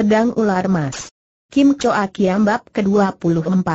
pedang ular mas. Kim Choa Kiam bab ke-24.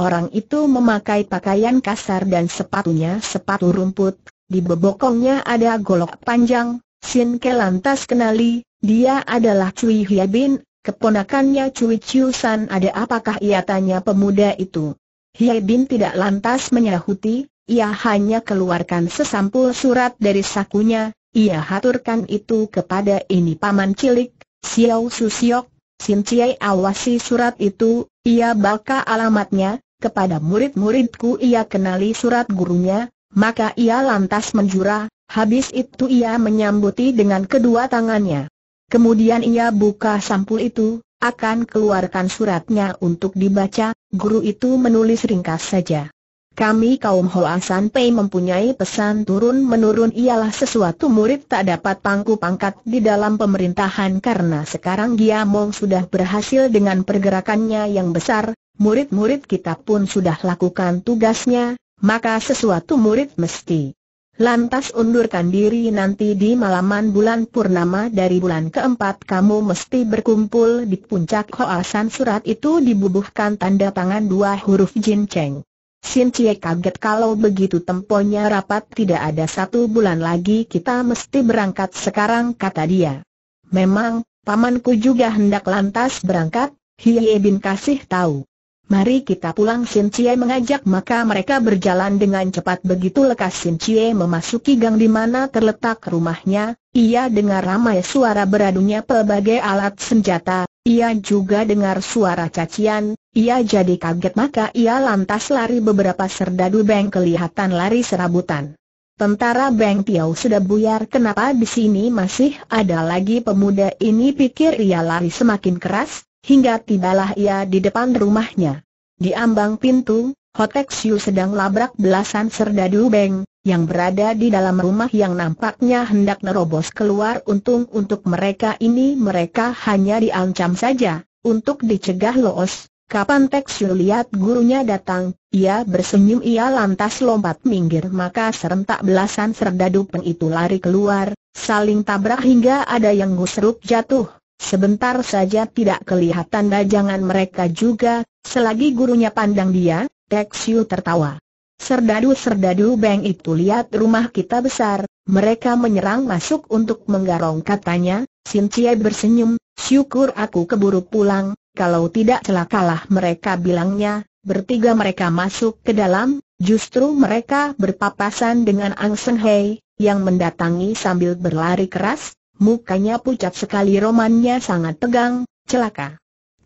Orang itu memakai pakaian kasar dan sepatunya sepatu rumput, di bebokongnya ada golok panjang, Sin Ke lantas kenali, dia adalah Cui Hia Bin, keponakannya Cui Chiu San ada apakah ia tanya pemuda itu. Hia Bin tidak lantas menyahuti, ia hanya keluarkan sesampul surat dari sakunya, ia haturkan itu kepada ini paman cilik, Xiao Susiok, Sin Cie awasi surat itu, ia baca alamatnya, kepada murid-muridku ia kenali surat gurunya, maka ia lantas menjura, habis itu ia menyambuti dengan kedua tangannya. Kemudian ia buka sampul itu, akan keluarkan suratnya untuk dibaca, guru itu menulis ringkas saja. Kami kaum Hoasan Pei mempunyai pesan turun-menurun ialah sesuatu murid tak dapat pangku pangkat di dalam pemerintahan karena sekarang Mong sudah berhasil dengan pergerakannya yang besar, murid-murid kita pun sudah lakukan tugasnya, maka sesuatu murid mesti lantas undurkan diri nanti di malaman bulan purnama dari bulan keempat kamu mesti berkumpul di puncak Hoasan surat itu dibubuhkan tanda tangan dua huruf Jin Cheng. Sin Cie kaget kalau begitu temponya rapat tidak ada satu bulan lagi kita mesti berangkat sekarang kata dia. Memang, pamanku juga hendak lantas berangkat, Hiye Bin kasih tahu. Mari kita pulang Sin Cie mengajak maka mereka berjalan dengan cepat begitu lekas Sin Cie memasuki gang di mana terletak rumahnya, ia dengar ramai suara beradunya pelbagai alat senjata, ia juga dengar suara cacian, ia jadi kaget maka ia lantas lari beberapa serdadu Beng kelihatan lari serabutan. Tentara Beng Tiau sudah buyar kenapa di sini masih ada lagi pemuda ini pikir ia lari semakin keras, hingga tibalah ia di depan rumahnya. Di ambang pintu, Hotek Siu sedang labrak belasan serdadu Beng, yang berada di dalam rumah yang nampaknya hendak nerobos keluar untung untuk mereka ini mereka hanya diancam saja, untuk dicegah loos. Kapan Tek lihat gurunya datang, ia bersenyum ia lantas lompat minggir maka serentak belasan serdadu peng itu lari keluar, saling tabrak hingga ada yang ngusruk jatuh. Sebentar saja tidak kelihatan dajangan mereka juga, selagi gurunya pandang dia, Tek tertawa. Serdadu-serdadu Beng itu lihat rumah kita besar, mereka menyerang masuk untuk menggarong katanya, Sin Cie bersenyum, syukur aku keburu pulang, kalau tidak celakalah mereka bilangnya, bertiga mereka masuk ke dalam, justru mereka berpapasan dengan Ang Seng Hei, yang mendatangi sambil berlari keras, mukanya pucat sekali romannya sangat tegang, celaka.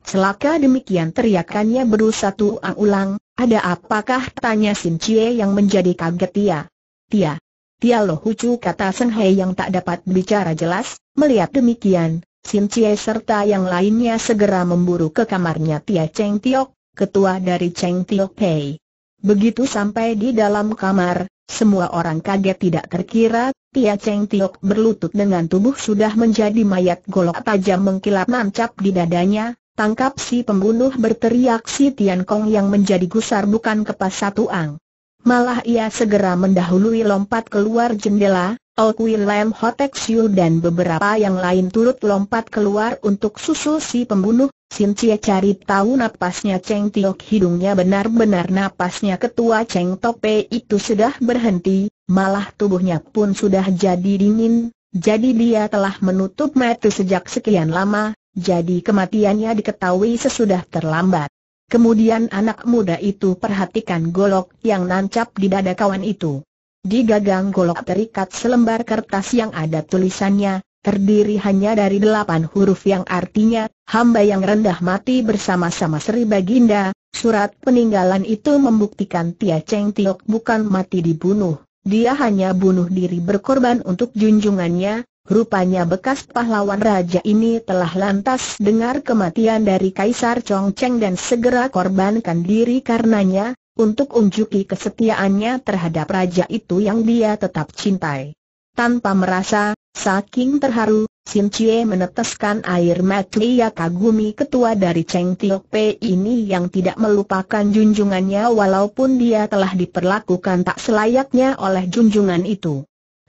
Celaka demikian teriakannya berusatu ang ulang, ada apakah tanya Sim Chie yang menjadi kaget Tia? Tia. Tia Lo Hucu kata Seng Hei yang tak dapat bicara jelas, melihat demikian, Sim Chie serta yang lainnya segera memburu ke kamarnya Tia Cheng Tiok, ketua dari Cheng Tiok Pei. Begitu sampai di dalam kamar, semua orang kaget tidak terkira, Tia Cheng Tiok berlutut dengan tubuh sudah menjadi mayat golok tajam mengkilap nancap di dadanya, Tangkap si pembunuh berteriak si Tian Kong yang menjadi gusar bukan kepas satu ang. Malah ia segera mendahului lompat keluar jendela, Ao Kui Lam Hotek Siu dan beberapa yang lain turut lompat keluar untuk susul si pembunuh, Sin Cie cari tahu napasnya Cheng Tiok hidungnya benar-benar napasnya ketua Cheng Tope itu sudah berhenti, malah tubuhnya pun sudah jadi dingin, jadi dia telah menutup mata sejak sekian lama, jadi kematiannya diketahui sesudah terlambat. Kemudian anak muda itu perhatikan golok yang nancap di dada kawan itu. Di gagang golok terikat selembar kertas yang ada tulisannya, terdiri hanya dari delapan huruf yang artinya, hamba yang rendah mati bersama-sama Sri Baginda, surat peninggalan itu membuktikan Tia Cheng Tiok bukan mati dibunuh, dia hanya bunuh diri berkorban untuk junjungannya, Rupanya bekas pahlawan raja ini telah lantas dengar kematian dari Kaisar Chongcheng dan segera korbankan diri karenanya, untuk unjuki kesetiaannya terhadap raja itu yang dia tetap cintai. Tanpa merasa, saking terharu, Sin Chie meneteskan air mata ia kagumi ketua dari Cheng Tiok Pe ini yang tidak melupakan junjungannya walaupun dia telah diperlakukan tak selayaknya oleh junjungan itu.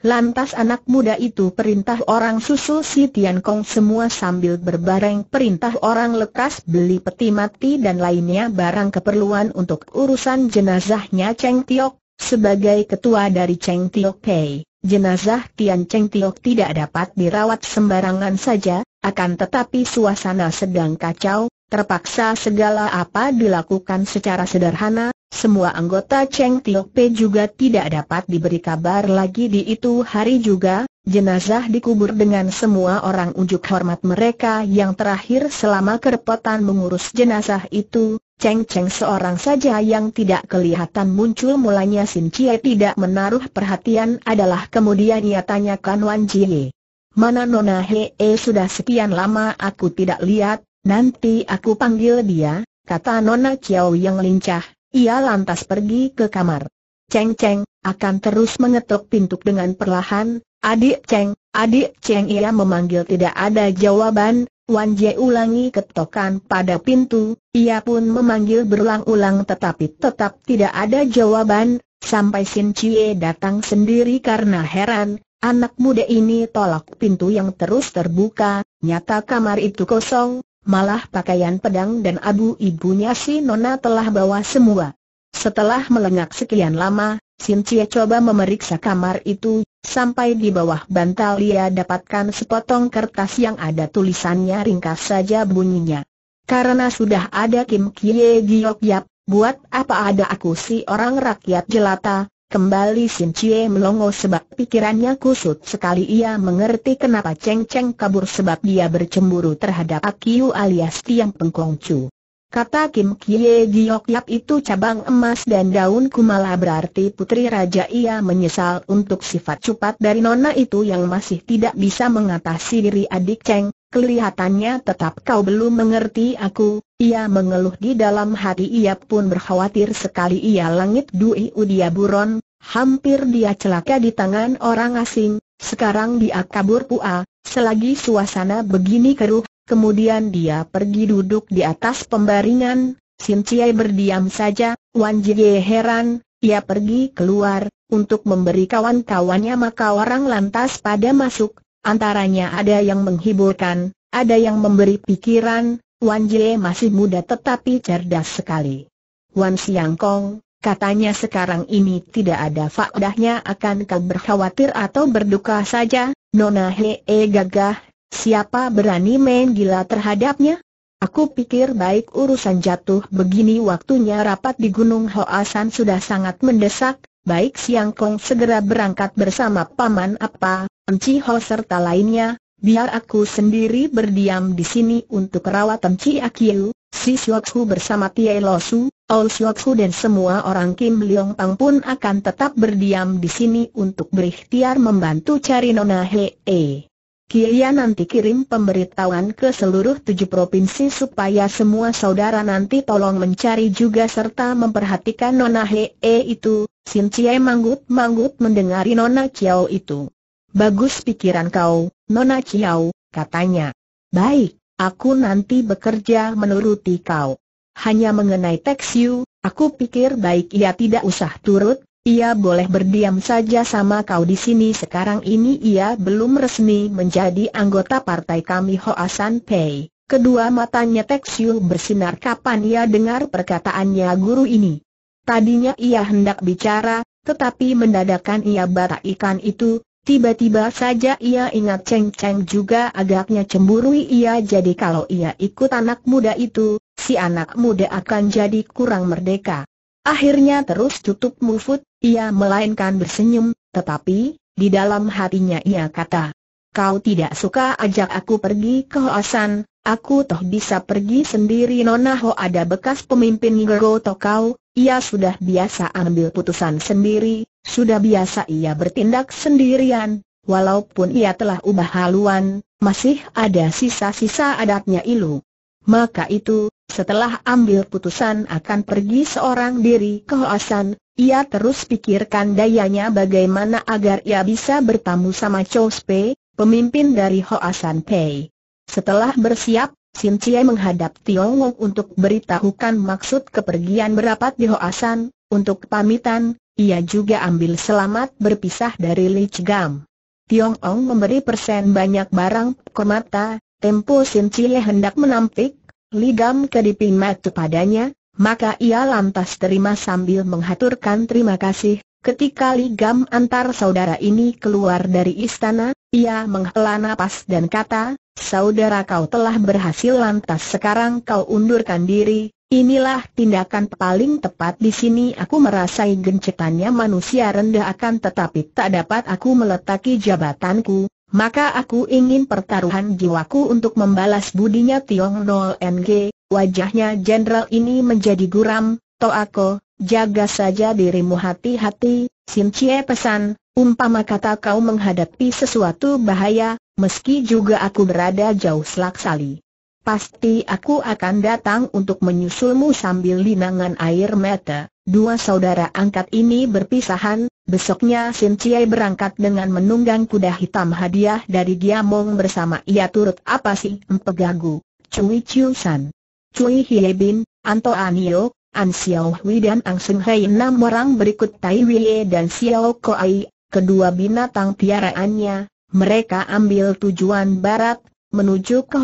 Lantas anak muda itu perintah orang susul si Tian Kong semua sambil berbareng perintah orang lekas beli peti mati dan lainnya barang keperluan untuk urusan jenazahnya Cheng Tiok. Sebagai ketua dari Cheng Tiok Pei, jenazah Tian Cheng Tiok tidak dapat dirawat sembarangan saja, akan tetapi suasana sedang kacau, terpaksa segala apa dilakukan secara sederhana, semua anggota Cheng Tiok Pe juga tidak dapat diberi kabar lagi di itu hari juga, jenazah dikubur dengan semua orang unjuk hormat mereka yang terakhir selama kerepotan mengurus jenazah itu, Cheng Cheng seorang saja yang tidak kelihatan muncul mulanya Sin Chie tidak menaruh perhatian adalah kemudian ia tanyakan Wan Jie. Mana Nona He Hee eh, sudah sekian lama aku tidak lihat, nanti aku panggil dia, kata Nona Chiao yang lincah ia lantas pergi ke kamar. Ceng Ceng, akan terus mengetuk pintu dengan perlahan, adik Ceng, adik Ceng ia memanggil tidak ada jawaban, Wan Jie ulangi ketokan pada pintu, ia pun memanggil berulang-ulang tetapi tetap tidak ada jawaban, sampai Sin Chie datang sendiri karena heran, anak muda ini tolak pintu yang terus terbuka, nyata kamar itu kosong, malah pakaian pedang dan abu ibunya si Nona telah bawa semua. Setelah melengak sekian lama, Sin Sintia coba memeriksa kamar itu, sampai di bawah bantal ia dapatkan sepotong kertas yang ada tulisannya ringkas saja bunyinya. Karena sudah ada Kim Kie Giok Yap, buat apa ada aku si orang rakyat jelata, Kembali Sin Chie melongo sebab pikirannya kusut sekali ia mengerti kenapa Cheng Cheng kabur sebab dia bercemburu terhadap Akiu alias Tiang Pengkong Chu. Kata Kim Kie Giok Yap itu cabang emas dan daun kumala berarti putri raja ia menyesal untuk sifat cepat dari nona itu yang masih tidak bisa mengatasi diri adik Cheng, kelihatannya tetap kau belum mengerti aku, ia mengeluh di dalam hati ia pun berkhawatir sekali ia langit dui udia buron, Hampir dia celaka di tangan orang asing, sekarang dia kabur pua, selagi suasana begini keruh, kemudian dia pergi duduk di atas pembaringan, Sin Chiai berdiam saja, Wan Jie heran, ia pergi keluar, untuk memberi kawan-kawannya maka orang lantas pada masuk, antaranya ada yang menghiburkan, ada yang memberi pikiran, Wan Jie masih muda tetapi cerdas sekali. Wan Siang Kong, Katanya sekarang ini tidak ada faedahnya akan kau berkhawatir atau berduka saja, Nona Hee eh, gagah, siapa berani main gila terhadapnya? Aku pikir baik urusan jatuh begini waktunya rapat di Gunung Hoasan sudah sangat mendesak, baik Siang Kong segera berangkat bersama Paman Apa, Enci Ho serta lainnya, biar aku sendiri berdiam di sini untuk rawat Enci Akiu, si Xiu bersama Tie Losu, Paul Siotsu dan semua orang Kim Leong Pang pun akan tetap berdiam di sini untuk berikhtiar membantu cari Nona Hee. Kia nanti kirim pemberitahuan ke seluruh tujuh provinsi supaya semua saudara nanti tolong mencari juga serta memperhatikan Nona Hee itu. Sin Cie manggut-manggut mendengari Nona Chiao itu. Bagus pikiran kau, Nona Chiao, katanya. Baik, aku nanti bekerja menuruti kau. Hanya mengenai Tek Siu, aku pikir baik ia tidak usah turut, ia boleh berdiam saja sama kau di sini sekarang ini ia belum resmi menjadi anggota partai kami Hoasan Pei. Kedua matanya Tek Siu bersinar kapan ia dengar perkataannya guru ini. Tadinya ia hendak bicara, tetapi mendadakan ia batak ikan itu, Tiba-tiba saja ia ingat Cheng Cheng juga agaknya cemburu ia jadi kalau ia ikut anak muda itu, si anak muda akan jadi kurang merdeka. Akhirnya terus tutup mufut, ia melainkan bersenyum, tetapi, di dalam hatinya ia kata, Kau tidak suka ajak aku pergi ke Hoasan, aku toh bisa pergi sendiri Nona Ho ada bekas pemimpin toh kau, ia sudah biasa ambil putusan sendiri, sudah biasa ia bertindak sendirian, walaupun ia telah ubah haluan, masih ada sisa-sisa adatnya ilu. Maka itu, setelah ambil putusan akan pergi seorang diri ke Hoasan, ia terus pikirkan dayanya bagaimana agar ia bisa bertamu sama Chow Pei, pemimpin dari Hoasan Pei. Setelah bersiap, Sin Chie menghadap Tiong Wong untuk beritahukan maksud kepergian berapat di Hoasan, untuk pamitan, ia juga ambil selamat berpisah dari Li Chigam. Tiong Ong memberi persen banyak barang, komata, tempo Sin Chile hendak menampik, Li Gam kedipin matu padanya, maka ia lantas terima sambil menghaturkan terima kasih. Ketika Li Gam antar saudara ini keluar dari istana, ia menghela nafas dan kata, Saudara kau telah berhasil lantas sekarang kau undurkan diri, Inilah tindakan paling tepat di sini aku merasai gencetannya manusia rendah akan tetapi tak dapat aku meletaki jabatanku, maka aku ingin pertaruhan jiwaku untuk membalas budinya Tiong Nol NG, wajahnya jenderal ini menjadi guram, Toako, jaga saja dirimu hati-hati, Sim Chie pesan, umpama kata kau menghadapi sesuatu bahaya, meski juga aku berada jauh selaksali. Pasti aku akan datang untuk menyusulmu sambil linangan air mata. Dua saudara angkat ini berpisahan, besoknya Sin Ciai berangkat dengan menunggang kuda hitam hadiah dari Giamong bersama ia turut apa sih empegagu, Cui Chiu San, Cui Hie Bin, Anto Anio, An Xiao Hui dan Ang Seng Hai enam orang berikut Tai Wei dan Xiao Koai, kedua binatang piaraannya, mereka ambil tujuan barat, menuju ke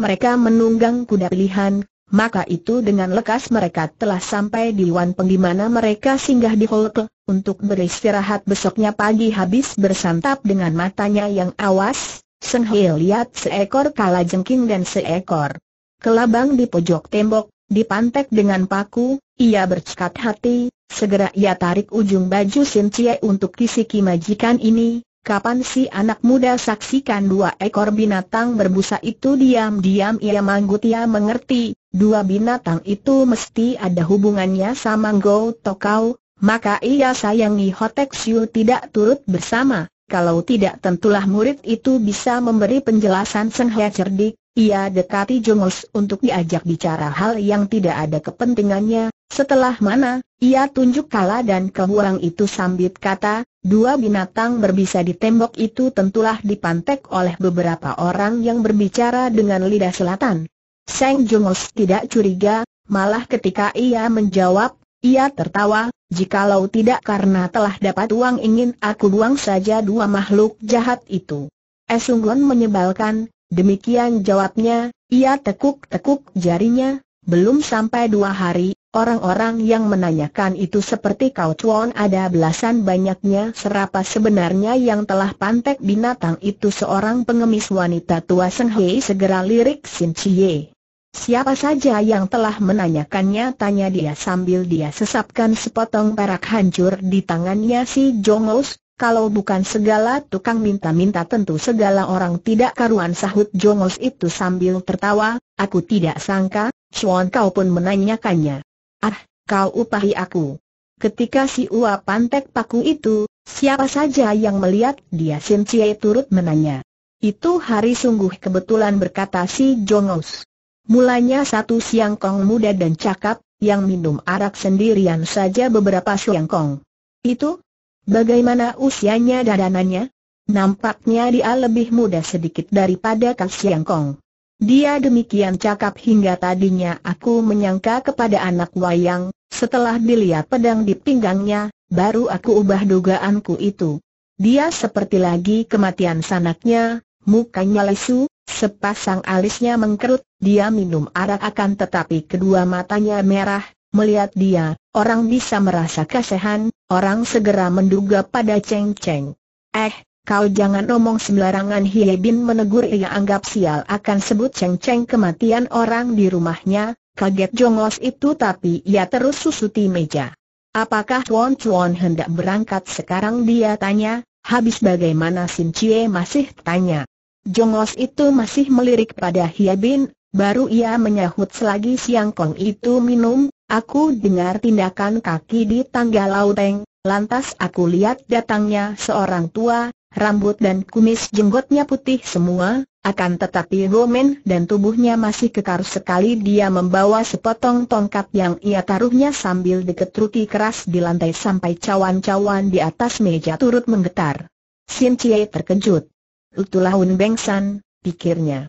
mereka menunggang kuda pilihan, maka itu dengan lekas mereka telah sampai di Wan Peng di mana mereka singgah di Holke, untuk beristirahat besoknya pagi habis bersantap dengan matanya yang awas, Seng Hei lihat seekor kalajengking dan seekor kelabang di pojok tembok, dipantek dengan paku, ia bercekat hati, segera ia tarik ujung baju Sin Cie untuk kisiki majikan ini, Kapan si anak muda saksikan dua ekor binatang berbusa itu diam-diam ia manggut ia mengerti, dua binatang itu mesti ada hubungannya sama Go Tokau, maka ia sayangi Hotek Siu tidak turut bersama, kalau tidak tentulah murid itu bisa memberi penjelasan senghe cerdik, ia dekati Jongos untuk diajak bicara hal yang tidak ada kepentingannya, setelah mana, ia tunjuk kala dan kehuang itu sambit kata, Dua binatang berbisa di tembok itu tentulah dipantek oleh beberapa orang yang berbicara dengan lidah selatan. Seng Jungos tidak curiga, malah ketika ia menjawab, ia tertawa, jikalau tidak karena telah dapat uang ingin aku buang saja dua makhluk jahat itu. Esunggon menyebalkan, demikian jawabnya, ia tekuk-tekuk jarinya, belum sampai dua hari, Orang-orang yang menanyakan itu seperti kau cuan ada belasan banyaknya serapa sebenarnya yang telah pantek binatang itu seorang pengemis wanita tua Seng Hei segera lirik Sin Chie. Siapa saja yang telah menanyakannya tanya dia sambil dia sesapkan sepotong perak hancur di tangannya si Jongos, kalau bukan segala tukang minta-minta tentu segala orang tidak karuan sahut Jongos itu sambil tertawa, aku tidak sangka, cuan kau pun menanyakannya. Ah, kau upahi aku. Ketika si Ua Pantek Paku itu, siapa saja yang melihat dia Sim Cie turut menanya. Itu hari sungguh kebetulan berkata si Jongos. Mulanya satu siang kong muda dan cakap, yang minum arak sendirian saja beberapa siang kong. Itu? Bagaimana usianya dan dadanannya? Nampaknya dia lebih muda sedikit daripada kak Siang Kong. Dia demikian cakap hingga tadinya aku menyangka kepada anak wayang, setelah dilihat pedang di pinggangnya, baru aku ubah dugaanku itu. Dia seperti lagi kematian sanaknya, mukanya lesu, sepasang alisnya mengkerut, dia minum arak akan tetapi kedua matanya merah, melihat dia, orang bisa merasa kasihan, orang segera menduga pada ceng-ceng. Eh, Kau jangan omong sembarangan Hie Bin menegur ia anggap sial akan sebut ceng-ceng kematian orang di rumahnya, kaget jongos itu tapi ia terus susuti meja. Apakah Tuan Tuan hendak berangkat sekarang dia tanya, habis bagaimana Sin Chie masih tanya. Jongos itu masih melirik pada Hie Bin, baru ia menyahut selagi siang kong itu minum, aku dengar tindakan kaki di tangga lauteng, Lantas aku lihat datangnya seorang tua, rambut dan kumis jenggotnya putih semua, akan tetapi Roman dan tubuhnya masih kekar sekali dia membawa sepotong tongkat yang ia taruhnya sambil diketruki keras di lantai sampai cawan-cawan di atas meja turut menggetar. Sin Chie terkejut. Utulahun bengsan, pikirnya.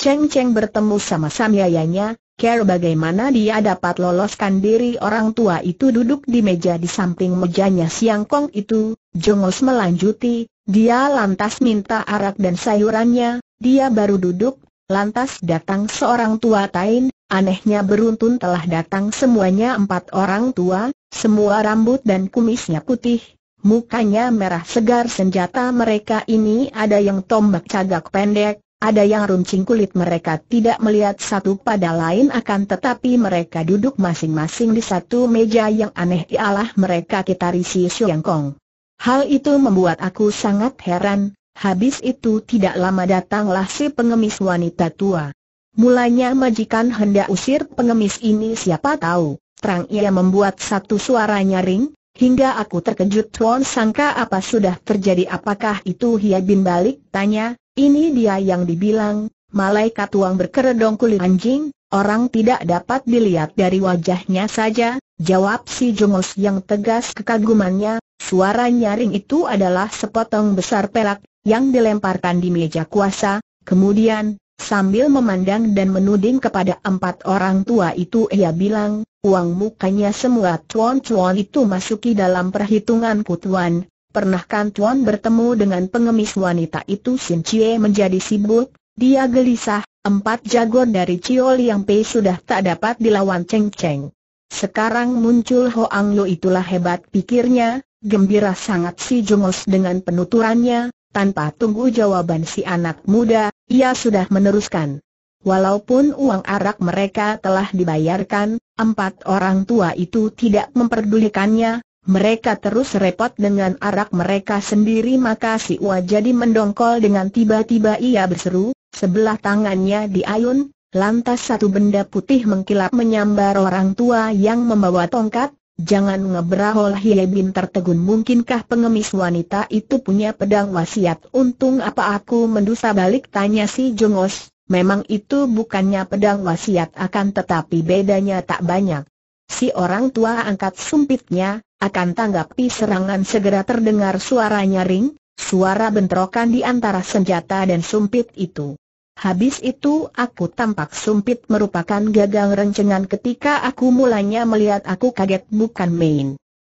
Cheng Cheng bertemu sama samyayanya, care bagaimana dia dapat loloskan diri orang tua itu duduk di meja di samping mejanya Siang Kong itu, Jongos melanjuti, dia lantas minta arak dan sayurannya, dia baru duduk, lantas datang seorang tua tain, anehnya beruntun telah datang semuanya empat orang tua, semua rambut dan kumisnya putih, mukanya merah segar senjata mereka ini ada yang tombak cagak pendek, ada yang runcing kulit mereka tidak melihat satu pada lain akan tetapi mereka duduk masing-masing di satu meja yang aneh ialah mereka kita risi Siang Kong. Hal itu membuat aku sangat heran, habis itu tidak lama datanglah si pengemis wanita tua. Mulanya majikan hendak usir pengemis ini siapa tahu, terang ia membuat satu suara nyaring, hingga aku terkejut Tuan sangka apa sudah terjadi apakah itu Hia bin balik tanya, ini dia yang dibilang, malaikat tuang berkeredong kulit anjing, orang tidak dapat dilihat dari wajahnya saja, jawab si Jongos yang tegas kekagumannya, Suara nyaring itu adalah sepotong besar pelak yang dilemparkan di meja kuasa, kemudian, sambil memandang dan menuding kepada empat orang tua itu ia bilang, uang mukanya semua cuan-cuan itu masuki dalam perhitungan kutuan. Pernah kan Tuan bertemu dengan pengemis wanita itu Sin Cie menjadi sibuk, dia gelisah, empat jago dari Ciol yang Pei sudah tak dapat dilawan Cheng Cheng. Sekarang muncul Ho Ang Lo itulah hebat pikirnya, gembira sangat si Jungos dengan penuturannya, tanpa tunggu jawaban si anak muda, ia sudah meneruskan. Walaupun uang arak mereka telah dibayarkan, empat orang tua itu tidak memperdulikannya, mereka terus repot dengan arak mereka sendiri maka si Ua jadi mendongkol dengan tiba-tiba ia berseru, sebelah tangannya diayun, Lantas satu benda putih mengkilap menyambar orang tua yang membawa tongkat, jangan ngeberahol Hie tertegun mungkinkah pengemis wanita itu punya pedang wasiat untung apa aku mendusa balik tanya si Jongos, memang itu bukannya pedang wasiat akan tetapi bedanya tak banyak. Si orang tua angkat sumpitnya, akan tanggapi serangan segera terdengar suara nyaring, suara bentrokan di antara senjata dan sumpit itu. Habis itu aku tampak sumpit merupakan gagang rencengan ketika aku mulanya melihat aku kaget bukan main.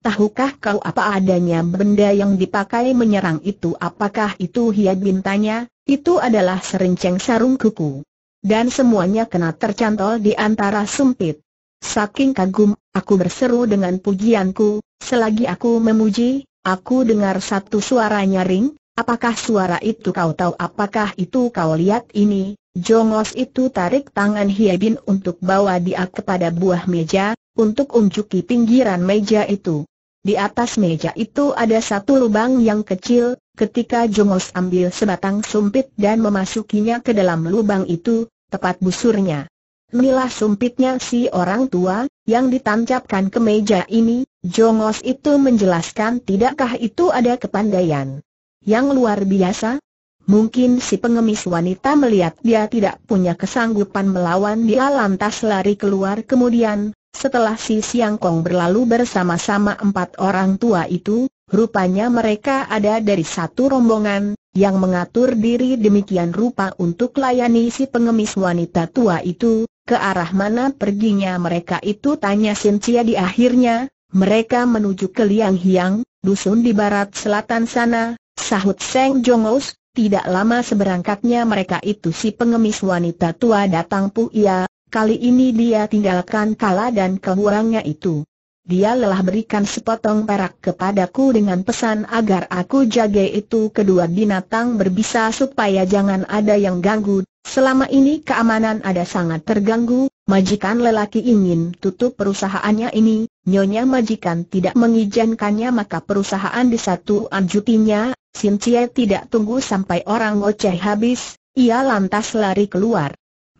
Tahukah kau apa adanya benda yang dipakai menyerang itu apakah itu hiat bintanya? Itu adalah serenceng sarung kuku. Dan semuanya kena tercantol di antara sumpit. Saking kagum, aku berseru dengan pujianku, selagi aku memuji, aku dengar satu suara nyaring, Apakah suara itu kau tahu apakah itu kau lihat ini? Jongos itu tarik tangan Hie Bin untuk bawa dia kepada buah meja, untuk unjuki pinggiran meja itu. Di atas meja itu ada satu lubang yang kecil, ketika Jongos ambil sebatang sumpit dan memasukinya ke dalam lubang itu, tepat busurnya. Inilah sumpitnya si orang tua, yang ditancapkan ke meja ini, Jongos itu menjelaskan tidakkah itu ada kepandaian yang luar biasa? Mungkin si pengemis wanita melihat dia tidak punya kesanggupan melawan dia lantas lari keluar kemudian, setelah si Siang Kong berlalu bersama-sama empat orang tua itu, rupanya mereka ada dari satu rombongan, yang mengatur diri demikian rupa untuk layani si pengemis wanita tua itu, ke arah mana perginya mereka itu tanya Cynthia di akhirnya, mereka menuju ke Liang Hiang, dusun di barat selatan sana, Sahut Seng Jongos, tidak lama seberangkatnya mereka itu si pengemis wanita tua datang pu ia, kali ini dia tinggalkan kala dan kehuangnya itu. Dia lelah berikan sepotong perak kepadaku dengan pesan agar aku jaga itu kedua binatang berbisa supaya jangan ada yang ganggu. Selama ini keamanan ada sangat terganggu, majikan lelaki ingin tutup perusahaannya ini, nyonya majikan tidak mengizinkannya maka perusahaan di satu anjutinya, Sin Cie tidak tunggu sampai orang ngoceh habis, ia lantas lari keluar.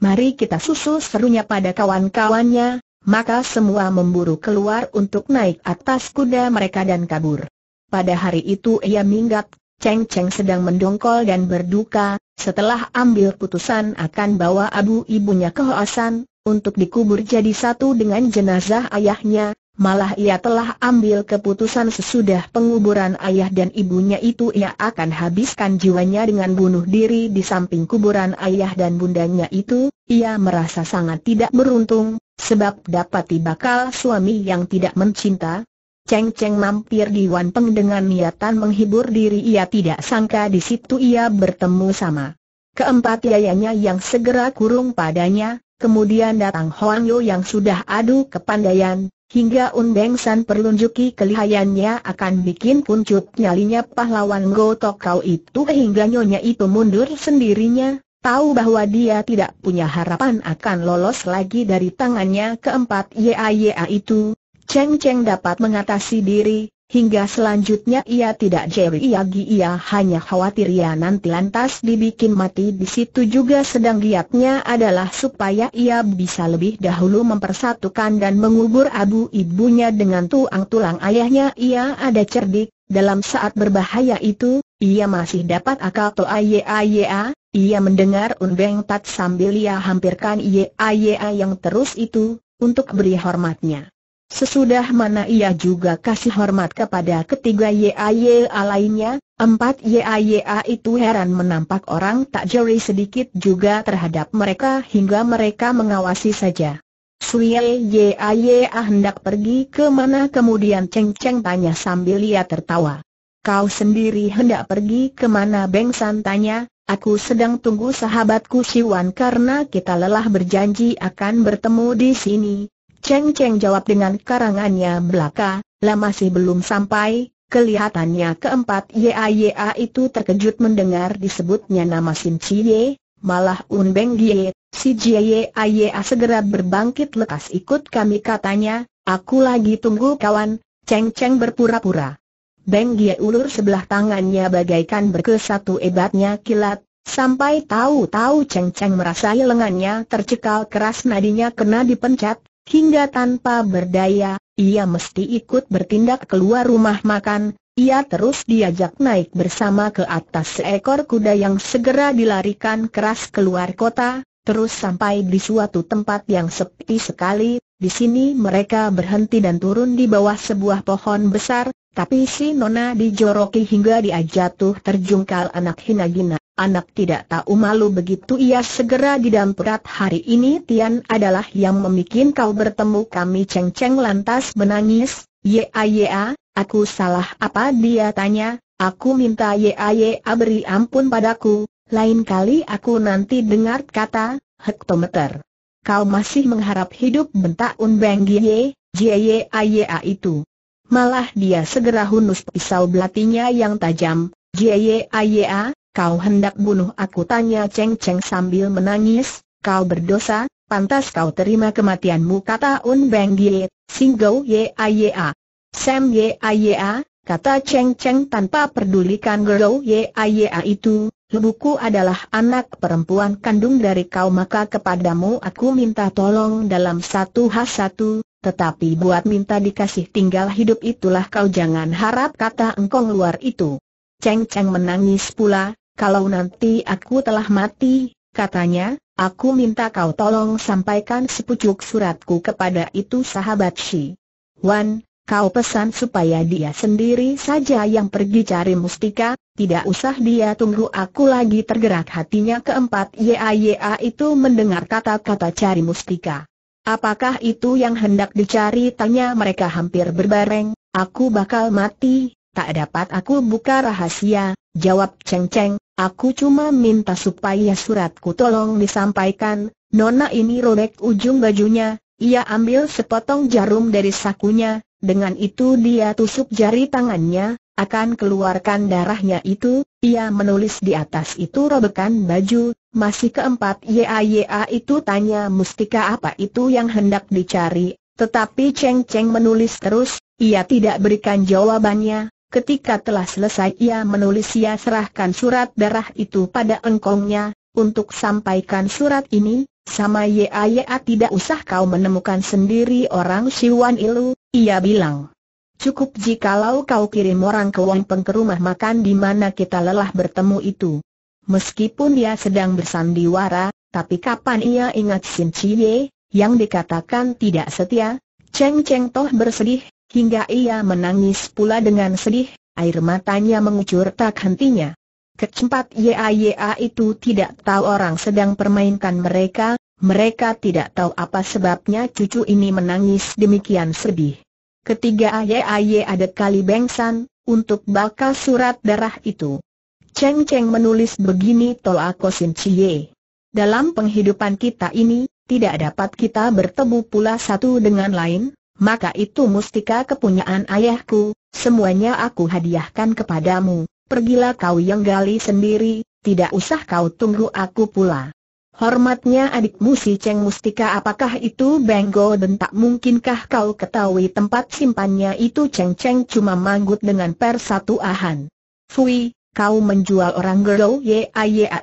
Mari kita susul serunya pada kawan-kawannya, maka semua memburu keluar untuk naik atas kuda mereka dan kabur. Pada hari itu ia minggat, Cheng Cheng sedang mendongkol dan berduka, setelah ambil putusan akan bawa abu ibunya ke Hoasan, untuk dikubur jadi satu dengan jenazah ayahnya, Malah ia telah ambil keputusan sesudah penguburan ayah dan ibunya itu ia akan habiskan jiwanya dengan bunuh diri di samping kuburan ayah dan bundanya itu, ia merasa sangat tidak beruntung, sebab tiba bakal suami yang tidak mencinta. Ceng Ceng mampir di Wan Peng dengan niatan menghibur diri ia tidak sangka di situ ia bertemu sama. Keempat yayanya yang segera kurung padanya, kemudian datang Hoang Yo yang sudah adu kepandaian, Hingga Undeng San perlunjuki kelihayannya akan bikin puncut nyalinya pahlawan Gotok Kau itu hingga Nyonya itu mundur sendirinya, tahu bahwa dia tidak punya harapan akan lolos lagi dari tangannya keempat YAYA itu. Cheng Cheng dapat mengatasi diri, Hingga selanjutnya ia tidak jeri ia hanya khawatir ia nanti lantas dibikin mati di situ juga sedang giatnya adalah supaya ia bisa lebih dahulu mempersatukan dan mengubur abu ibunya dengan tuang tulang ayahnya ia ada cerdik, dalam saat berbahaya itu, ia masih dapat akal to ayah-ayah, ia mendengar Unbeng Tat sambil ia hampirkan ayah-ayah yang terus itu, untuk beri hormatnya. Sesudah mana ia juga kasih hormat kepada ketiga YAYA lainnya, empat YAYA itu heran menampak orang tak jeli sedikit juga terhadap mereka hingga mereka mengawasi saja. Sui YAYA hendak pergi ke mana kemudian Cheng Cheng tanya sambil ia tertawa. Kau sendiri hendak pergi ke mana Beng San tanya, Aku sedang tunggu sahabatku Siwan karena kita lelah berjanji akan bertemu di sini. Cheng Cheng jawab dengan karangannya belaka, lah masih belum sampai, kelihatannya keempat YAYA itu terkejut mendengar disebutnya nama Sim Chie, malah Un Beng Ye, si Jie A segera berbangkit lekas ikut kami katanya, aku lagi tunggu kawan, Cheng Cheng berpura-pura. Beng Ye ulur sebelah tangannya bagaikan berkesatu ebatnya kilat, Sampai tahu-tahu Cheng Cheng merasai lengannya tercekal keras nadinya kena dipencet, Hingga tanpa berdaya, ia mesti ikut bertindak keluar rumah makan, ia terus diajak naik bersama ke atas seekor kuda yang segera dilarikan keras keluar kota, terus sampai di suatu tempat yang sepi sekali, di sini mereka berhenti dan turun di bawah sebuah pohon besar, tapi si Nona dijoroki hingga dia jatuh terjungkal anak hina-hina. Anak tidak tahu malu begitu ia segera didamperat hari ini Tian adalah yang memikin kau bertemu kami Cheng Cheng lantas menangis, ya ya, aku salah apa dia tanya, aku minta ya ya beri ampun padaku, lain kali aku nanti dengar kata, hektometer. Kau masih mengharap hidup bentak Unbeng Gie, Jie ya itu. Malah dia segera hunus pisau belatinya yang tajam, Jie ya Kau hendak bunuh aku tanya Cheng Cheng sambil menangis, kau berdosa, pantas kau terima kematianmu kata Un Beng Gie, Singgau Ye a. Sam Ye a. kata Cheng Cheng tanpa pedulikan Gerau Ye a itu, Lebuku adalah anak perempuan kandung dari kau maka kepadamu aku minta tolong dalam satu has satu, tetapi buat minta dikasih tinggal hidup itulah kau jangan harap kata engkong luar itu. Cheng Cheng menangis pula, kalau nanti aku telah mati, katanya, aku minta kau tolong sampaikan sepucuk suratku kepada itu sahabat Shi. Wan, kau pesan supaya dia sendiri saja yang pergi cari mustika, tidak usah dia tunggu aku lagi tergerak hatinya keempat YAYA itu mendengar kata-kata cari mustika. Apakah itu yang hendak dicari tanya mereka hampir berbareng, aku bakal mati, tak dapat aku buka rahasia, jawab Ceng Ceng, Aku cuma minta supaya suratku tolong disampaikan, Nona ini robek ujung bajunya, ia ambil sepotong jarum dari sakunya, dengan itu dia tusuk jari tangannya, akan keluarkan darahnya itu, ia menulis di atas itu robekan baju, masih keempat ya ya itu tanya mustika apa itu yang hendak dicari, tetapi Cheng Cheng menulis terus, ia tidak berikan jawabannya, Ketika telah selesai ia menulis ia serahkan surat darah itu pada engkongnya, untuk sampaikan surat ini, sama Yaya tidak usah kau menemukan sendiri orang Siwan Ilu, ia bilang. Cukup jikalau kau kirim orang ke Wampeng ke makan di mana kita lelah bertemu itu. Meskipun dia sedang bersandiwara, tapi kapan ia ingat Sin Cie, yang dikatakan tidak setia, Cheng Cheng Toh bersedih, Hingga ia menangis pula dengan sedih, air matanya mengucur tak hentinya. Kecepat YAYA itu tidak tahu orang sedang permainkan mereka, mereka tidak tahu apa sebabnya cucu ini menangis demikian sedih. Ketiga YAYA ada kali bengsan, untuk bakal surat darah itu. Cheng Cheng menulis begini Tolakosin Kosin Cie. Dalam penghidupan kita ini, tidak dapat kita bertemu pula satu dengan lain, maka itu mustika kepunyaan ayahku, semuanya aku hadiahkan kepadamu, pergilah kau yang gali sendiri, tidak usah kau tunggu aku pula. Hormatnya adikmu si Cheng Mustika apakah itu Benggo dan tak mungkinkah kau ketahui tempat simpannya itu Cheng Cheng cuma manggut dengan persatuahan. Fui, kau menjual orang Gero ya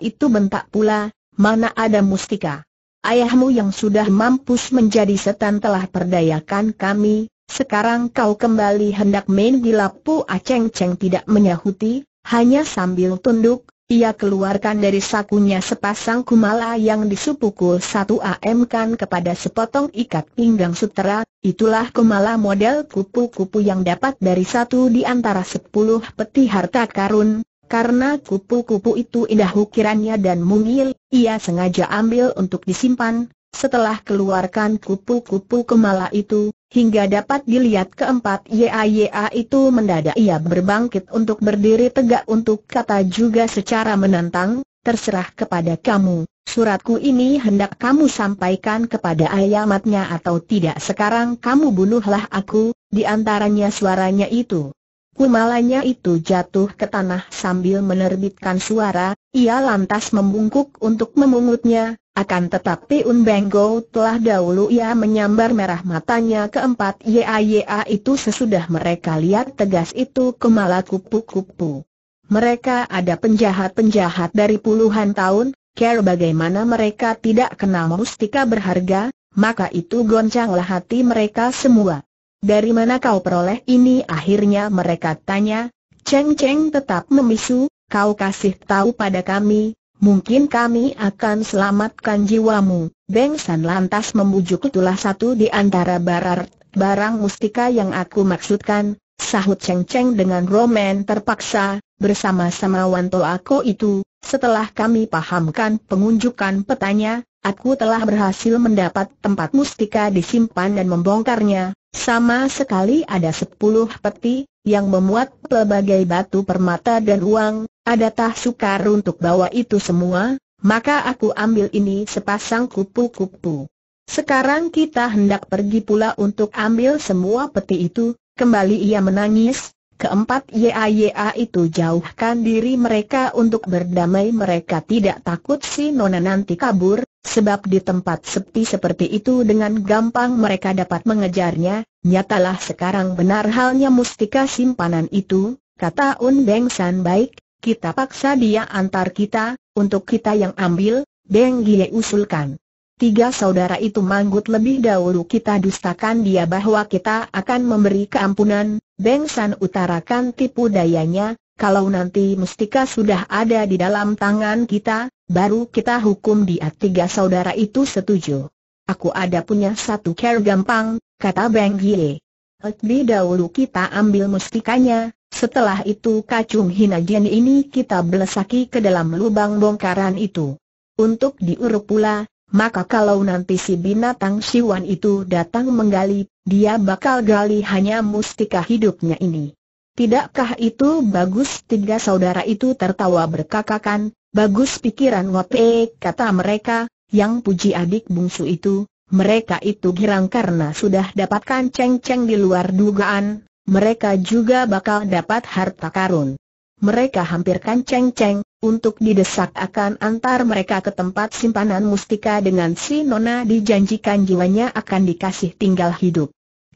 itu bentak pula, mana ada Mustika. Ayahmu yang sudah mampus menjadi setan telah perdayakan kami, sekarang kau kembali hendak main dilapu Aceng Ceng tidak menyahuti, hanya sambil tunduk, ia keluarkan dari sakunya sepasang kumala yang disupukul satu am kan kepada sepotong ikat pinggang sutera, itulah kumala model kupu-kupu yang dapat dari satu di antara sepuluh peti harta karun, karena kupu-kupu itu indah ukirannya dan mungil, ia sengaja ambil untuk disimpan. Setelah keluarkan kupu-kupu kemala itu, hingga dapat dilihat keempat YAYA itu mendadak ia berbangkit untuk berdiri tegak untuk kata juga secara menantang, terserah kepada kamu, suratku ini hendak kamu sampaikan kepada ayah matnya atau tidak sekarang kamu bunuhlah aku, di antaranya suaranya itu. Kumalanya itu jatuh ke tanah sambil menerbitkan suara, ia lantas membungkuk untuk memungutnya, akan tetapi Unbenggo telah dahulu ia menyambar merah matanya keempat YAYA itu sesudah mereka lihat tegas itu kemala kupu-kupu. Mereka ada penjahat-penjahat dari puluhan tahun, care bagaimana mereka tidak kenal mustika berharga, maka itu goncanglah hati mereka semua. Dari mana kau peroleh ini? Akhirnya mereka tanya, Cheng Cheng tetap memisu, kau kasih tahu pada kami, mungkin kami akan selamatkan jiwamu. Beng San lantas membujuk itulah satu di antara barat barang mustika yang aku maksudkan, sahut Cheng Cheng dengan Roman terpaksa, bersama-sama Wanto Ako itu, setelah kami pahamkan pengunjukan petanya, aku telah berhasil mendapat tempat mustika disimpan dan membongkarnya, sama sekali ada sepuluh peti, yang memuat pelbagai batu permata dan uang, ada tah sukar untuk bawa itu semua, maka aku ambil ini sepasang kupu-kupu. Sekarang kita hendak pergi pula untuk ambil semua peti itu, kembali ia menangis, Keempat YAYA itu jauhkan diri mereka untuk berdamai mereka tidak takut si Nona nanti kabur, sebab di tempat sepi seperti itu dengan gampang mereka dapat mengejarnya, nyatalah sekarang benar halnya mustika simpanan itu, kata Beng San baik, kita paksa dia antar kita, untuk kita yang ambil, Beng Gie usulkan. Tiga saudara itu manggut lebih dahulu kita dustakan dia bahwa kita akan memberi keampunan, Beng San utarakan tipu dayanya, kalau nanti mustika sudah ada di dalam tangan kita, baru kita hukum dia tiga saudara itu setuju. Aku ada punya satu care gampang, kata Beng Gie. Lebih dahulu kita ambil mustikanya, setelah itu kacung hinajian ini kita belesaki ke dalam lubang bongkaran itu. Untuk diuruk pula, maka kalau nanti si binatang siwan itu datang menggali, dia bakal gali hanya mustika hidupnya ini. Tidakkah itu bagus? Tiga saudara itu tertawa berkakakan, bagus pikiran Wape, kata mereka, yang puji adik bungsu itu, mereka itu girang karena sudah dapatkan ceng-ceng di luar dugaan, mereka juga bakal dapat harta karun. Mereka hampirkan ceng-ceng, untuk didesak akan antar mereka ke tempat simpanan mustika dengan si Nona dijanjikan jiwanya akan dikasih tinggal hidup.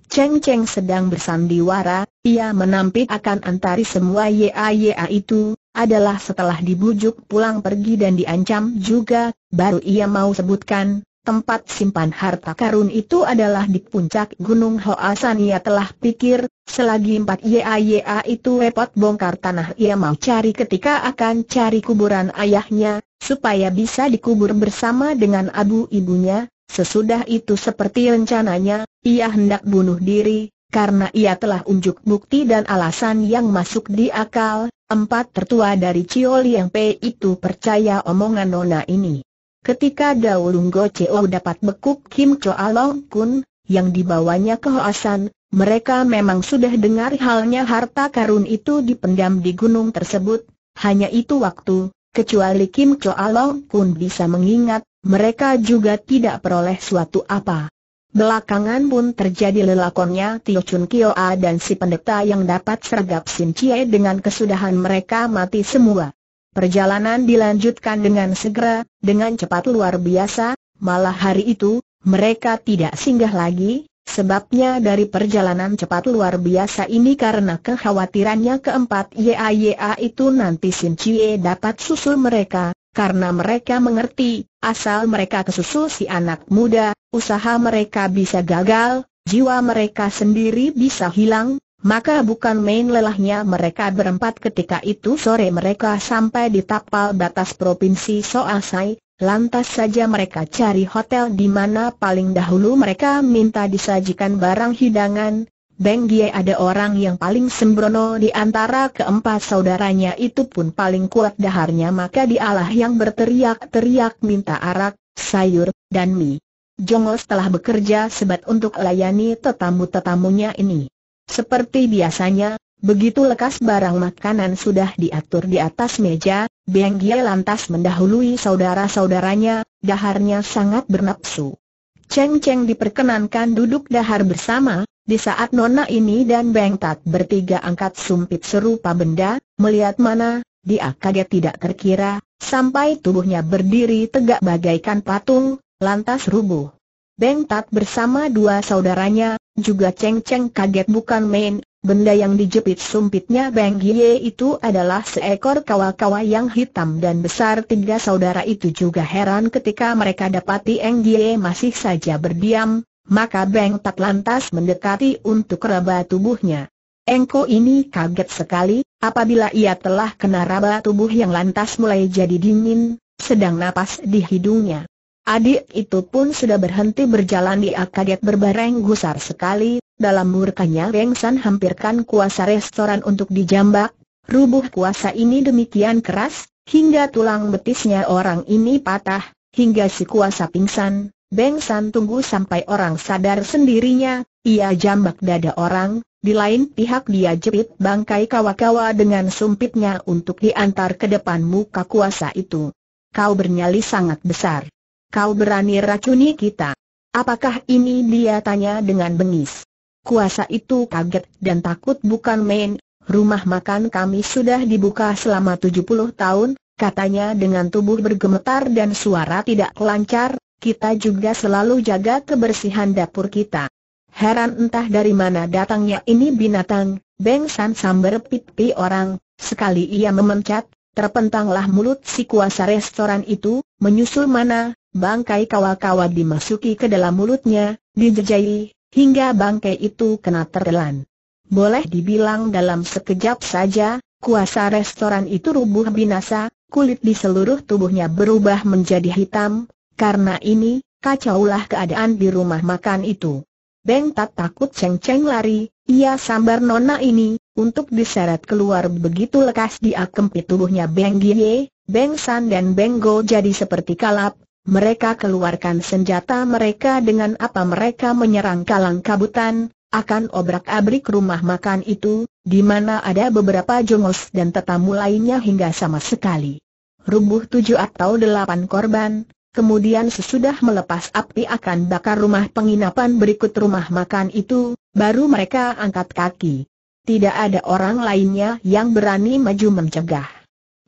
Cheng Cheng sedang bersandiwara, ia menampik akan antari semua YAYA itu, adalah setelah dibujuk pulang pergi dan diancam juga, baru ia mau sebutkan, Tempat simpan harta karun itu adalah di puncak Gunung Hoasan ia telah pikir, selagi empat YAYA itu repot bongkar tanah ia mau cari ketika akan cari kuburan ayahnya, supaya bisa dikubur bersama dengan abu ibunya, sesudah itu seperti rencananya, ia hendak bunuh diri, karena ia telah unjuk bukti dan alasan yang masuk di akal, empat tertua dari Chiol yang P itu percaya omongan Nona ini. Ketika Daulung Cheo dapat bekuk Kim Cho Along Kun, yang dibawanya ke Hoasan, mereka memang sudah dengar halnya harta karun itu dipendam di gunung tersebut, hanya itu waktu, kecuali Kim Cho Along Kun bisa mengingat, mereka juga tidak peroleh suatu apa. Belakangan pun terjadi lelakonnya Tio Chun Kyo A dan si pendeta yang dapat sergap Sin Chie dengan kesudahan mereka mati semua. Perjalanan dilanjutkan dengan segera, dengan cepat luar biasa, malah hari itu, mereka tidak singgah lagi, sebabnya dari perjalanan cepat luar biasa ini karena kekhawatirannya keempat YAYA itu nanti Sin Chie dapat susul mereka, karena mereka mengerti, asal mereka kesusul si anak muda, usaha mereka bisa gagal, jiwa mereka sendiri bisa hilang, maka bukan main lelahnya mereka berempat ketika itu sore mereka sampai di tapal batas provinsi Soasai, lantas saja mereka cari hotel di mana paling dahulu mereka minta disajikan barang hidangan. Beng Gie ada orang yang paling sembrono di antara keempat saudaranya itu pun paling kuat daharnya maka dialah yang berteriak-teriak minta arak, sayur, dan mie. Jongos telah bekerja sebat untuk layani tetamu-tetamunya ini. Seperti biasanya, begitu lekas barang makanan sudah diatur di atas meja, Beng Gie lantas mendahului saudara-saudaranya, daharnya sangat bernafsu. Cheng Cheng diperkenankan duduk dahar bersama, di saat Nona ini dan Beng Tat bertiga angkat sumpit serupa benda, melihat mana, dia kaget tidak terkira, sampai tubuhnya berdiri tegak bagaikan patung, lantas rubuh. Beng Tat bersama dua saudaranya, juga Cheng Cheng kaget bukan main, benda yang dijepit sumpitnya Beng Gie itu adalah seekor kawa-kawa yang hitam dan besar tiga saudara itu juga heran ketika mereka dapati Eng Gie masih saja berdiam, maka Beng Tak lantas mendekati untuk raba tubuhnya. Engko ini kaget sekali, apabila ia telah kena raba tubuh yang lantas mulai jadi dingin, sedang napas di hidungnya. Adik itu pun sudah berhenti berjalan di akadet berbareng gusar sekali, dalam murkanya Reng San hampirkan kuasa restoran untuk dijambak, rubuh kuasa ini demikian keras, hingga tulang betisnya orang ini patah, hingga si kuasa pingsan, Beng San tunggu sampai orang sadar sendirinya, ia jambak dada orang, di lain pihak dia jepit bangkai kawa-kawa dengan sumpitnya untuk diantar ke depan muka kuasa itu. Kau bernyali sangat besar. Kau berani racuni kita. Apakah ini dia tanya dengan bengis. Kuasa itu kaget dan takut bukan main, rumah makan kami sudah dibuka selama 70 tahun, katanya dengan tubuh bergemetar dan suara tidak lancar, kita juga selalu jaga kebersihan dapur kita. Heran entah dari mana datangnya ini binatang, Beng San sambar pipi orang, sekali ia memencat, terpentanglah mulut si kuasa restoran itu, menyusul mana, bangkai kawa-kawa dimasuki ke dalam mulutnya, dijejai, hingga bangkai itu kena terelan. Boleh dibilang dalam sekejap saja, kuasa restoran itu rubuh binasa, kulit di seluruh tubuhnya berubah menjadi hitam, karena ini, kacaulah keadaan di rumah makan itu. Beng tak takut ceng-ceng lari, ia sambar nona ini, untuk diseret keluar begitu lekas dia kempit tubuhnya Beng Gie, Beng San dan Beng Go jadi seperti kalap, mereka keluarkan senjata mereka dengan apa mereka menyerang kalang kabutan, akan obrak-abrik rumah makan itu, di mana ada beberapa jongos dan tetamu lainnya hingga sama sekali. Rubuh tujuh atau delapan korban, kemudian sesudah melepas api akan bakar rumah penginapan berikut rumah makan itu, baru mereka angkat kaki. Tidak ada orang lainnya yang berani maju mencegah.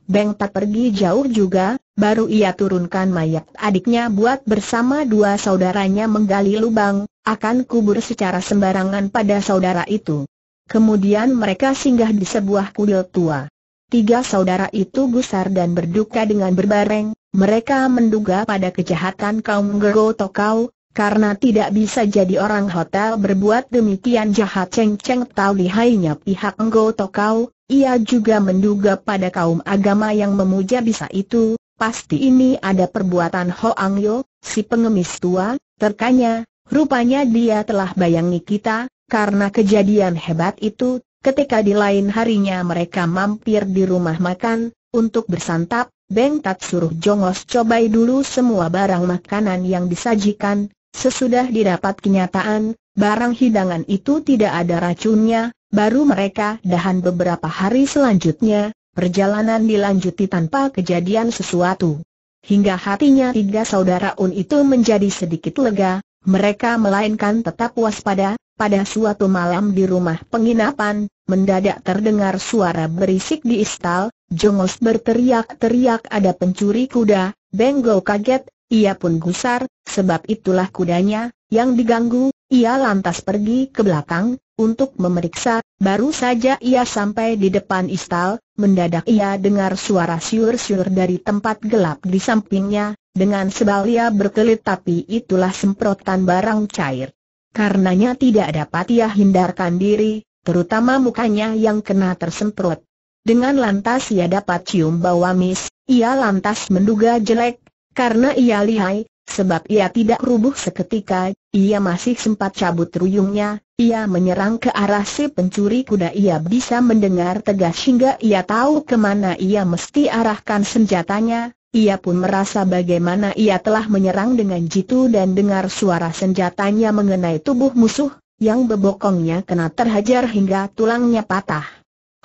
Beng tak pergi jauh juga, baru ia turunkan mayat adiknya buat bersama dua saudaranya menggali lubang, akan kubur secara sembarangan pada saudara itu. Kemudian mereka singgah di sebuah kuil tua. Tiga saudara itu gusar dan berduka dengan berbareng, mereka menduga pada kejahatan kaum Gergo Tokau, karena tidak bisa jadi orang hotel berbuat demikian jahat Cheng Cheng tahu lihainya pihak Gergo Tokau, ia juga menduga pada kaum agama yang memuja bisa itu, pasti ini ada perbuatan Hoang Yo, si pengemis tua, terkanya, rupanya dia telah bayangi kita, karena kejadian hebat itu, ketika di lain harinya mereka mampir di rumah makan, untuk bersantap, Beng Tat suruh Jongos cobai dulu semua barang makanan yang disajikan, sesudah didapat kenyataan, barang hidangan itu tidak ada racunnya, baru mereka dahan beberapa hari selanjutnya, Perjalanan dilanjuti tanpa kejadian sesuatu. Hingga hatinya tiga saudara Un itu menjadi sedikit lega, mereka melainkan tetap waspada, pada suatu malam di rumah penginapan, mendadak terdengar suara berisik di istal, Jongos berteriak-teriak ada pencuri kuda, Benggo kaget, ia pun gusar, sebab itulah kudanya, yang diganggu, ia lantas pergi ke belakang, untuk memeriksa, baru saja ia sampai di depan istal, mendadak ia dengar suara siur-siur dari tempat gelap di sampingnya, dengan sebal ia berkelit tapi itulah semprotan barang cair. Karenanya tidak dapat ia hindarkan diri, terutama mukanya yang kena tersemprot. Dengan lantas ia dapat cium bau amis, ia lantas menduga jelek, karena ia lihai, Sebab ia tidak rubuh seketika, ia masih sempat cabut ruyungnya, ia menyerang ke arah si pencuri kuda ia bisa mendengar tegas hingga ia tahu kemana ia mesti arahkan senjatanya, ia pun merasa bagaimana ia telah menyerang dengan jitu dan dengar suara senjatanya mengenai tubuh musuh, yang bebokongnya kena terhajar hingga tulangnya patah.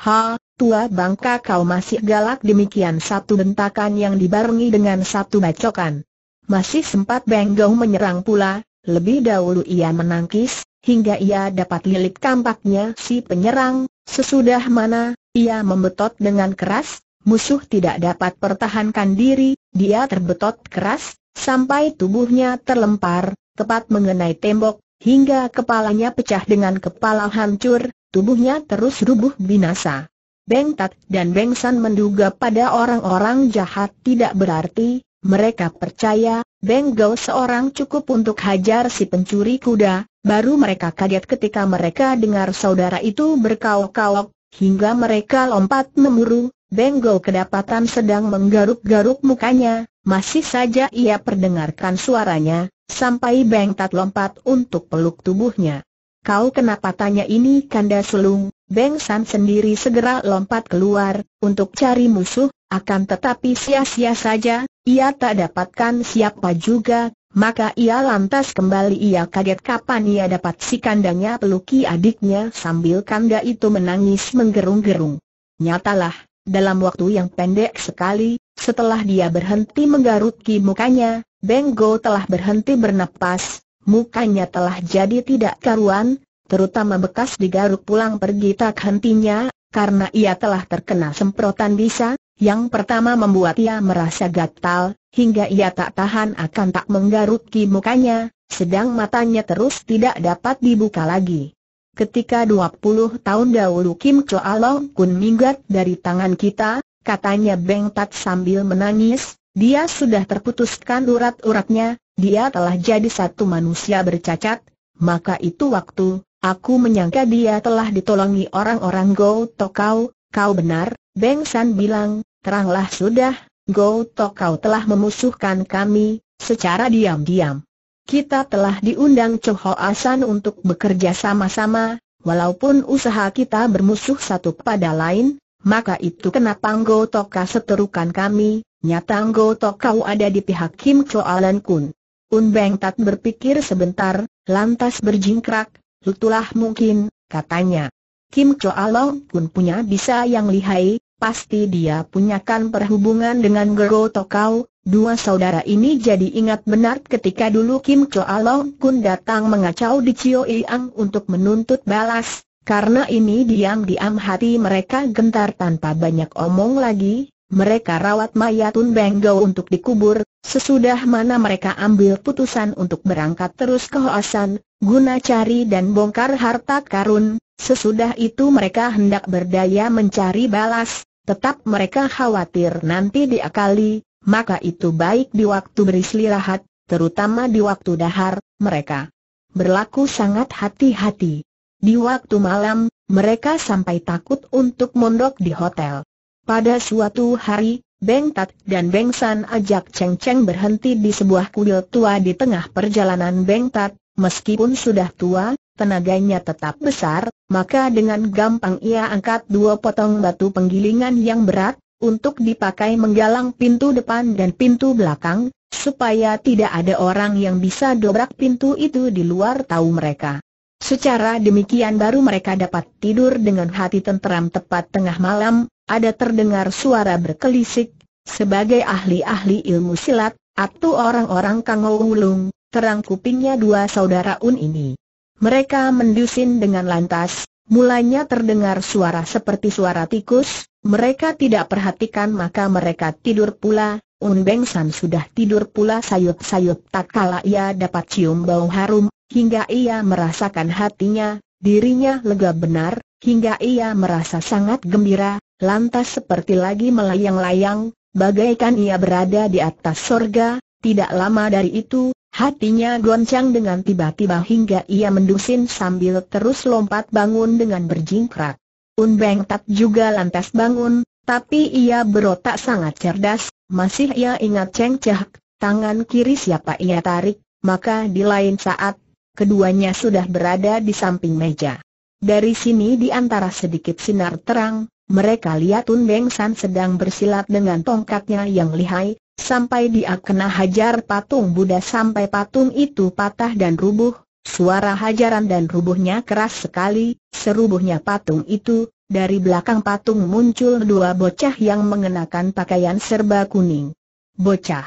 Ha, tua bangka kau masih galak demikian satu bentakan yang dibarengi dengan satu bacokan. Masih sempat Benggong menyerang pula, lebih dahulu ia menangkis, hingga ia dapat lilit kampaknya si penyerang, sesudah mana, ia membetot dengan keras, musuh tidak dapat pertahankan diri, dia terbetot keras, sampai tubuhnya terlempar, tepat mengenai tembok, hingga kepalanya pecah dengan kepala hancur, tubuhnya terus rubuh binasa. Beng Tat dan Beng San menduga pada orang-orang jahat tidak berarti, mereka percaya, Benggol seorang cukup untuk hajar si pencuri kuda, baru mereka kaget ketika mereka dengar saudara itu berkaok-kaok, hingga mereka lompat memburu. Benggol kedapatan sedang menggaruk-garuk mukanya, masih saja ia perdengarkan suaranya, sampai Bengtat lompat untuk peluk tubuhnya. Kau kenapa tanya ini kanda sulung, Beng sendiri segera lompat keluar, untuk cari musuh, akan tetapi sia-sia saja, ia tak dapatkan siapa juga, maka ia lantas kembali ia kaget kapan ia dapat si kandangnya peluki adiknya sambil kanda itu menangis menggerung-gerung. Nyatalah, dalam waktu yang pendek sekali, setelah dia berhenti menggarutki mukanya, Benggo telah berhenti bernapas, mukanya telah jadi tidak karuan, terutama bekas digaruk pulang pergi tak hentinya, karena ia telah terkena semprotan bisa, yang pertama membuat ia merasa gatal, hingga ia tak tahan akan tak menggaruki mukanya, sedang matanya terus tidak dapat dibuka lagi. Ketika 20 tahun dahulu Kim Choa Long Kun minggat dari tangan kita, katanya Beng Tat sambil menangis, dia sudah terputuskan urat-uratnya, dia telah jadi satu manusia bercacat, maka itu waktu, aku menyangka dia telah ditolongi orang-orang Go Tokau, kau benar, Beng San bilang, teranglah sudah, Go Tokau kau telah memusuhkan kami, secara diam-diam. Kita telah diundang Cho Ho Asan untuk bekerja sama-sama, walaupun usaha kita bermusuh satu pada lain, maka itu kenapa Go Toka seterukan kami, nyata Go Tokau ada di pihak Kim Alan Kun. Un Beng Tat berpikir sebentar, lantas berjingkrak, lutulah mungkin, katanya. Kim Alon Kun punya bisa yang lihai, Pasti dia punyakan perhubungan dengan Gero Tokau, dua saudara ini jadi ingat benar ketika dulu Kim Choa Long Kun datang mengacau di Cio Iang untuk menuntut balas, karena ini diam-diam hati mereka gentar tanpa banyak omong lagi, mereka rawat mayatun Benggau untuk dikubur, sesudah mana mereka ambil putusan untuk berangkat terus ke Hoasan, guna cari dan bongkar harta karun, Sesudah itu mereka hendak berdaya mencari balas, tetap mereka khawatir nanti diakali, maka itu baik di waktu beristirahat, terutama di waktu dahar, mereka berlaku sangat hati-hati. Di waktu malam, mereka sampai takut untuk mondok di hotel. Pada suatu hari, Beng Tat dan Beng San ajak Cheng Cheng berhenti di sebuah kuil tua di tengah perjalanan Beng Tat, meskipun sudah tua, tenaganya tetap besar, maka dengan gampang ia angkat dua potong batu penggilingan yang berat, untuk dipakai menggalang pintu depan dan pintu belakang, supaya tidak ada orang yang bisa dobrak pintu itu di luar tahu mereka. Secara demikian baru mereka dapat tidur dengan hati tenteram tepat tengah malam, ada terdengar suara berkelisik, sebagai ahli-ahli ilmu silat, atau orang-orang kangowulung, terang kupingnya dua saudara Un ini. Mereka mendusin dengan lantas, mulanya terdengar suara seperti suara tikus, mereka tidak perhatikan maka mereka tidur pula, Beng San sudah tidur pula sayup-sayup tak kala ia dapat cium bau harum, hingga ia merasakan hatinya, dirinya lega benar, hingga ia merasa sangat gembira, lantas seperti lagi melayang-layang, bagaikan ia berada di atas sorga, tidak lama dari itu, Hatinya goncang dengan tiba-tiba hingga ia mendusin sambil terus lompat bangun dengan berjingkrak. Un Beng Tak juga lantas bangun, tapi ia berotak sangat cerdas, masih ia ingat Cheng Chehak, tangan kiri siapa ia tarik, maka di lain saat, keduanya sudah berada di samping meja. Dari sini di antara sedikit sinar terang, mereka lihat Beng San sedang bersilat dengan tongkatnya yang lihai, sampai dia kena hajar patung Buddha sampai patung itu patah dan rubuh, suara hajaran dan rubuhnya keras sekali, serubuhnya patung itu, dari belakang patung muncul dua bocah yang mengenakan pakaian serba kuning. Bocah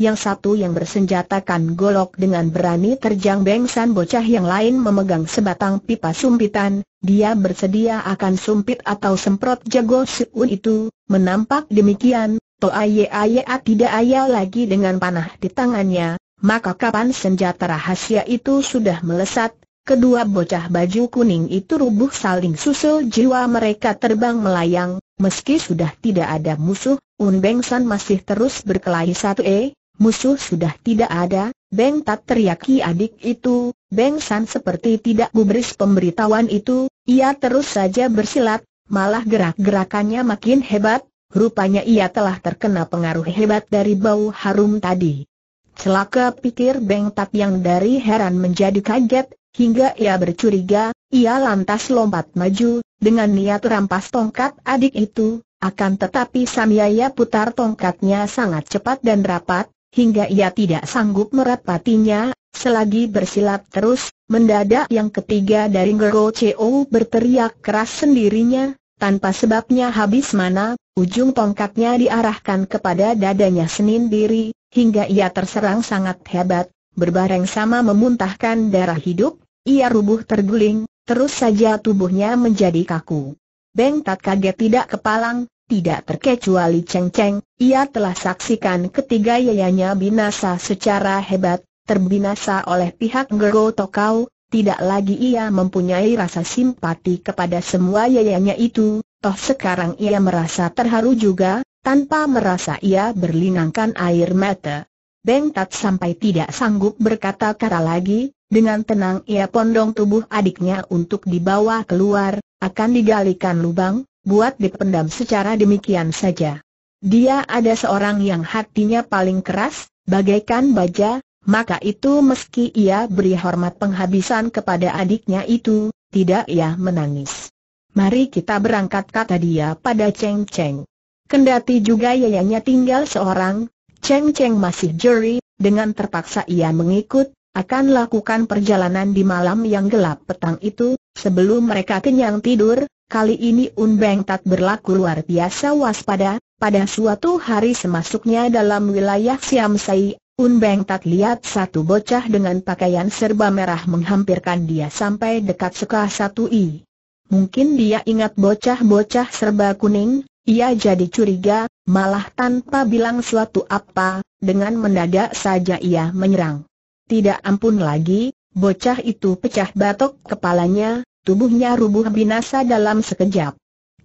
yang satu yang bersenjatakan golok dengan berani terjang bengsan bocah yang lain memegang sebatang pipa sumpitan, dia bersedia akan sumpit atau semprot jago siun itu, menampak demikian, aye a ah, tidak ayal lagi dengan panah di tangannya, maka kapan senjata rahasia itu sudah melesat, kedua bocah baju kuning itu rubuh saling susul jiwa mereka terbang melayang, meski sudah tidak ada musuh, Unbeng San masih terus berkelahi satu e, musuh sudah tidak ada, Beng Tat teriaki adik itu, Beng San seperti tidak gubris pemberitahuan itu, ia terus saja bersilat, malah gerak-gerakannya makin hebat, Rupanya ia telah terkena pengaruh hebat dari bau harum tadi. Celaka pikir Beng Tat yang dari heran menjadi kaget, hingga ia bercuriga, ia lantas lompat maju, dengan niat rampas tongkat adik itu, akan tetapi Samyaya putar tongkatnya sangat cepat dan rapat, hingga ia tidak sanggup merapatinya, selagi bersilat terus, mendadak yang ketiga dari Ngero Cheo berteriak keras sendirinya, tanpa sebabnya habis mana, ujung tongkatnya diarahkan kepada dadanya Senin diri, hingga ia terserang sangat hebat, berbareng sama memuntahkan darah hidup, ia rubuh terguling, terus saja tubuhnya menjadi kaku. Beng tak kaget tidak kepalang, tidak terkecuali Cheng Cheng, ia telah saksikan ketiga yayanya binasa secara hebat, terbinasa oleh pihak Gergo Tokau, tidak lagi ia mempunyai rasa simpati kepada semua yayanya itu, toh sekarang ia merasa terharu juga, tanpa merasa ia berlinangkan air mata. Beng Tat sampai tidak sanggup berkata-kata lagi, dengan tenang ia pondong tubuh adiknya untuk dibawa keluar, akan digalikan lubang, buat dipendam secara demikian saja. Dia ada seorang yang hatinya paling keras, bagaikan baja, maka itu meski ia beri hormat penghabisan kepada adiknya itu, tidak ia menangis. Mari kita berangkat kata dia pada Cheng Cheng. Kendati juga yayanya tinggal seorang, Cheng Cheng masih jeri, dengan terpaksa ia mengikut, akan lakukan perjalanan di malam yang gelap petang itu, sebelum mereka kenyang tidur, kali ini Un Beng Tat berlaku luar biasa waspada, pada suatu hari semasuknya dalam wilayah Siam Sai, Beng tak lihat satu bocah dengan pakaian serba merah menghampirkan dia sampai dekat suka satu i. Mungkin dia ingat bocah-bocah serba kuning, ia jadi curiga, malah tanpa bilang suatu apa, dengan mendadak saja ia menyerang. Tidak ampun lagi, bocah itu pecah batok kepalanya, tubuhnya rubuh binasa dalam sekejap.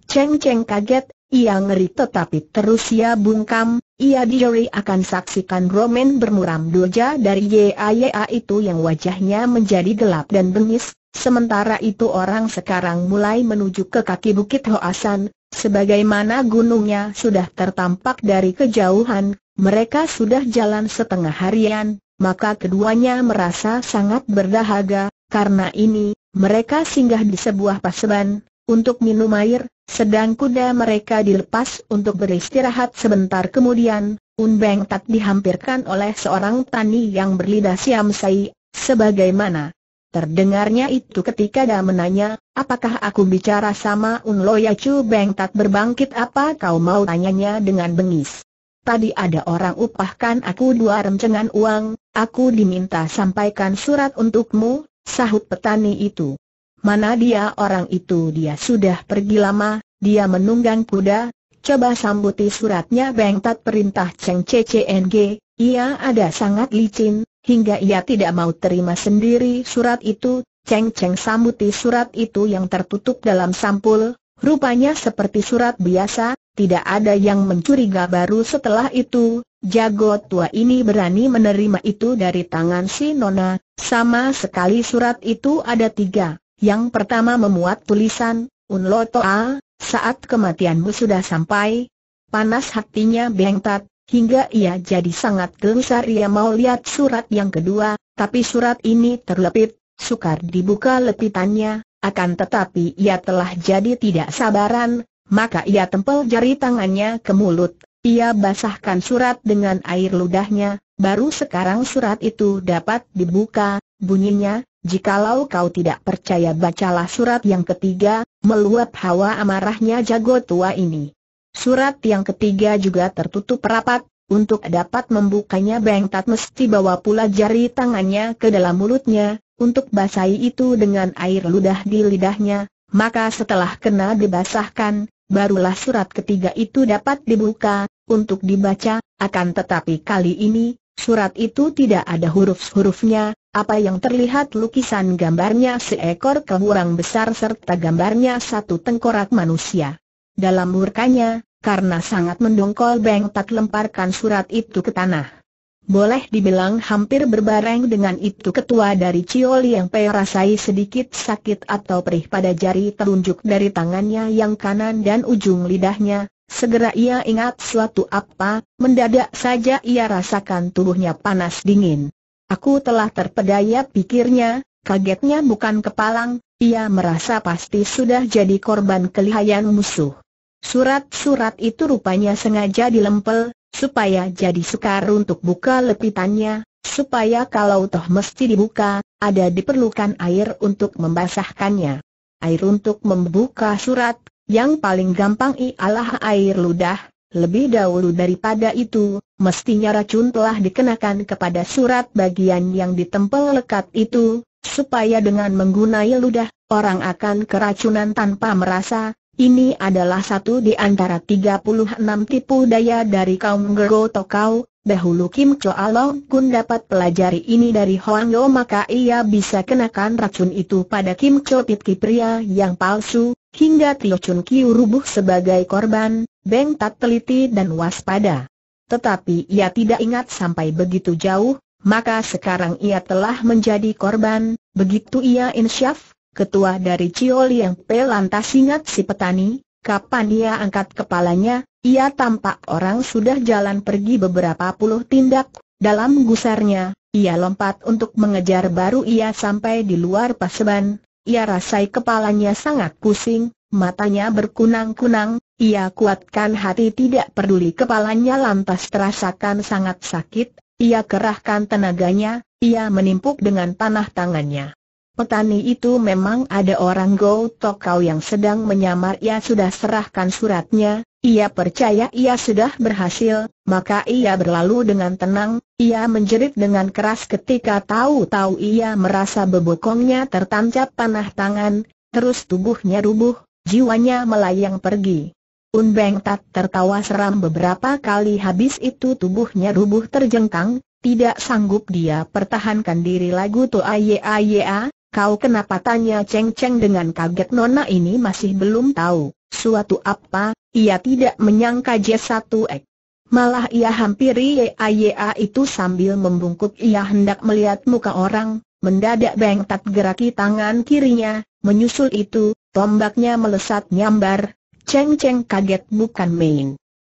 Ceng Ceng kaget, ia ngeri tetapi terus ia bungkam, ia diri akan saksikan Roman bermuram doja dari YAYA itu yang wajahnya menjadi gelap dan bengis, sementara itu orang sekarang mulai menuju ke kaki Bukit Hoasan, sebagaimana gunungnya sudah tertampak dari kejauhan, mereka sudah jalan setengah harian, maka keduanya merasa sangat berdahaga, karena ini, mereka singgah di sebuah paseban, untuk minum air, sedang kuda mereka dilepas untuk beristirahat sebentar kemudian, Beng tak dihampirkan oleh seorang tani yang berlidah siam sai, sebagaimana Terdengarnya itu ketika dia menanya, apakah aku bicara sama Unloya Chu Beng tak berbangkit apa kau mau tanyanya dengan bengis. Tadi ada orang upahkan aku dua remcengan uang, aku diminta sampaikan surat untukmu, sahut petani itu. Mana dia orang itu dia sudah pergi lama, dia menunggang kuda, coba sambuti suratnya bengtat perintah Cheng CCNG, ia ada sangat licin, hingga ia tidak mau terima sendiri surat itu, Cheng Cheng sambuti surat itu yang tertutup dalam sampul, rupanya seperti surat biasa, tidak ada yang mencuriga baru setelah itu, jago tua ini berani menerima itu dari tangan si Nona, sama sekali surat itu ada tiga. Yang pertama memuat tulisan, Unlo Toa, saat kematianmu sudah sampai. Panas hatinya bengtat, hingga ia jadi sangat gelisah ia mau lihat surat yang kedua, tapi surat ini terlepit, sukar dibuka lepitannya, akan tetapi ia telah jadi tidak sabaran, maka ia tempel jari tangannya ke mulut, ia basahkan surat dengan air ludahnya, baru sekarang surat itu dapat dibuka, bunyinya, Jikalau kau tidak percaya bacalah surat yang ketiga, meluap hawa amarahnya jago tua ini. Surat yang ketiga juga tertutup rapat, untuk dapat membukanya Beng Tat mesti bawa pula jari tangannya ke dalam mulutnya, untuk basahi itu dengan air ludah di lidahnya, maka setelah kena dibasahkan, barulah surat ketiga itu dapat dibuka, untuk dibaca, akan tetapi kali ini, surat itu tidak ada huruf-hurufnya, apa yang terlihat lukisan gambarnya seekor kehurang besar serta gambarnya satu tengkorak manusia. Dalam murkanya, karena sangat mendongkol Beng Tak lemparkan surat itu ke tanah. Boleh dibilang hampir berbareng dengan itu ketua dari Ciol yang Pei rasai sedikit sakit atau perih pada jari telunjuk dari tangannya yang kanan dan ujung lidahnya, segera ia ingat suatu apa, mendadak saja ia rasakan tubuhnya panas dingin. Aku telah terpedaya pikirnya, kagetnya bukan kepalang, ia merasa pasti sudah jadi korban kelihayan musuh. Surat-surat itu rupanya sengaja dilempel, supaya jadi sukar untuk buka lepitannya, supaya kalau toh mesti dibuka, ada diperlukan air untuk membasahkannya. Air untuk membuka surat, yang paling gampang ialah air ludah, lebih dahulu daripada itu, mestinya racun telah dikenakan kepada surat bagian yang ditempel lekat itu, supaya dengan menggunai ludah, orang akan keracunan tanpa merasa. Ini adalah satu di antara 36 tipu daya dari kaum Gergo Tokau, dahulu Kim Choa Long Kun dapat pelajari ini dari Hoang Yo maka ia bisa kenakan racun itu pada Kim Cho Pit Kipria yang palsu, hingga Tio Chun Kiu rubuh sebagai korban, Beng tak teliti dan waspada. Tetapi ia tidak ingat sampai begitu jauh, maka sekarang ia telah menjadi korban, begitu ia insyaf, ketua dari Ciol yang pelantas lantas ingat si petani, kapan ia angkat kepalanya, ia tampak orang sudah jalan pergi beberapa puluh tindak, dalam gusarnya, ia lompat untuk mengejar baru ia sampai di luar paseban, ia rasai kepalanya sangat pusing, matanya berkunang-kunang, ia kuatkan hati tidak peduli kepalanya lantas terasakan sangat sakit, ia kerahkan tenaganya, ia menimpuk dengan panah tangannya. Petani itu memang ada orang Go Tokau yang sedang menyamar ia sudah serahkan suratnya, ia percaya ia sudah berhasil, maka ia berlalu dengan tenang, ia menjerit dengan keras ketika tahu-tahu ia merasa bebokongnya tertancap panah tangan, terus tubuhnya rubuh, jiwanya melayang pergi. Un Beng Tat tertawa seram beberapa kali habis itu tubuhnya rubuh terjengkang, tidak sanggup dia pertahankan diri lagu tu aye aye a, kau kenapa tanya Cheng Cheng dengan kaget nona ini masih belum tahu, suatu apa, ia tidak menyangka j 1 ek. Malah ia hampiri a itu sambil membungkuk ia hendak melihat muka orang, mendadak Beng Tat geraki tangan kirinya, Menyusul itu, tombaknya melesat nyambar, Cheng Cheng kaget bukan main.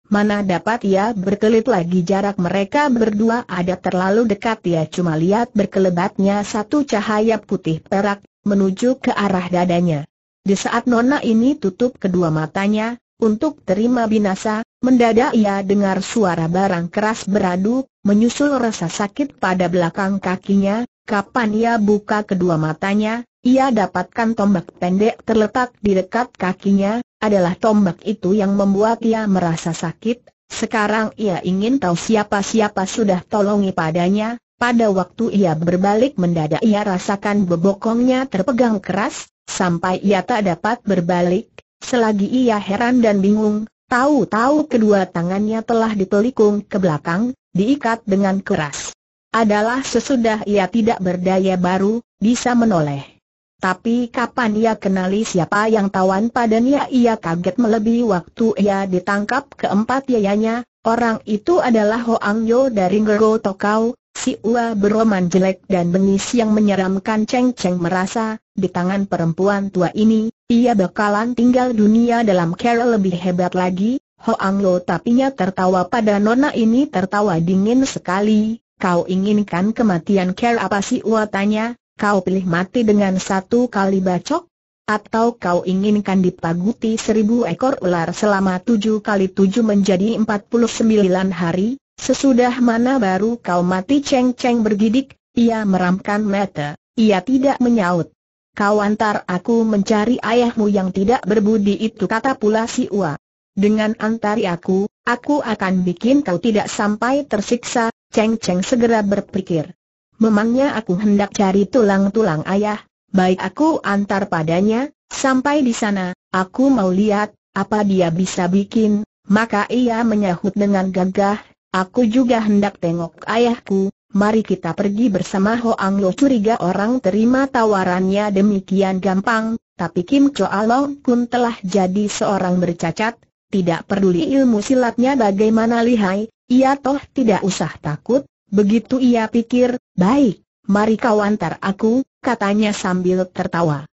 Mana dapat ia berkelit lagi jarak mereka berdua ada terlalu dekat ia cuma lihat berkelebatnya satu cahaya putih perak, menuju ke arah dadanya. Di saat nona ini tutup kedua matanya, untuk terima binasa, mendadak ia dengar suara barang keras beradu, menyusul rasa sakit pada belakang kakinya, kapan ia buka kedua matanya, ia dapatkan tombak pendek terletak di dekat kakinya, adalah tombak itu yang membuat ia merasa sakit. Sekarang ia ingin tahu siapa-siapa sudah tolongi padanya, pada waktu ia berbalik mendadak ia rasakan bebokongnya terpegang keras, sampai ia tak dapat berbalik, selagi ia heran dan bingung, tahu-tahu kedua tangannya telah dipelikung ke belakang, diikat dengan keras. Adalah sesudah ia tidak berdaya baru, bisa menoleh. Tapi kapan ia kenali siapa yang tawan padanya ia kaget melebihi waktu ia ditangkap keempat yayanya, orang itu adalah Hoang Yo dari Ngero Tokau, si Ua beroman jelek dan bengis yang menyeramkan Cheng Cheng merasa, di tangan perempuan tua ini, ia bakalan tinggal dunia dalam kera lebih hebat lagi, Hoang Yo tapinya tertawa pada nona ini tertawa dingin sekali, kau inginkan kematian care apa si Ua tanya, kau pilih mati dengan satu kali bacok? Atau kau inginkan dipaguti seribu ekor ular selama tujuh kali tujuh menjadi empat puluh sembilan hari, sesudah mana baru kau mati ceng-ceng bergidik, ia meramkan mata, ia tidak menyaut. Kau antar aku mencari ayahmu yang tidak berbudi itu kata pula si Ua. Dengan antari aku, aku akan bikin kau tidak sampai tersiksa, Ceng Ceng segera berpikir memangnya aku hendak cari tulang-tulang ayah, baik aku antar padanya, sampai di sana, aku mau lihat, apa dia bisa bikin, maka ia menyahut dengan gagah, aku juga hendak tengok ayahku, mari kita pergi bersama Hoang Lo curiga orang terima tawarannya demikian gampang, tapi Kim Choa Long pun telah jadi seorang bercacat, tidak peduli ilmu silatnya bagaimana lihai, ia toh tidak usah takut, Begitu ia pikir, baik, mari kau antar aku, katanya sambil tertawa.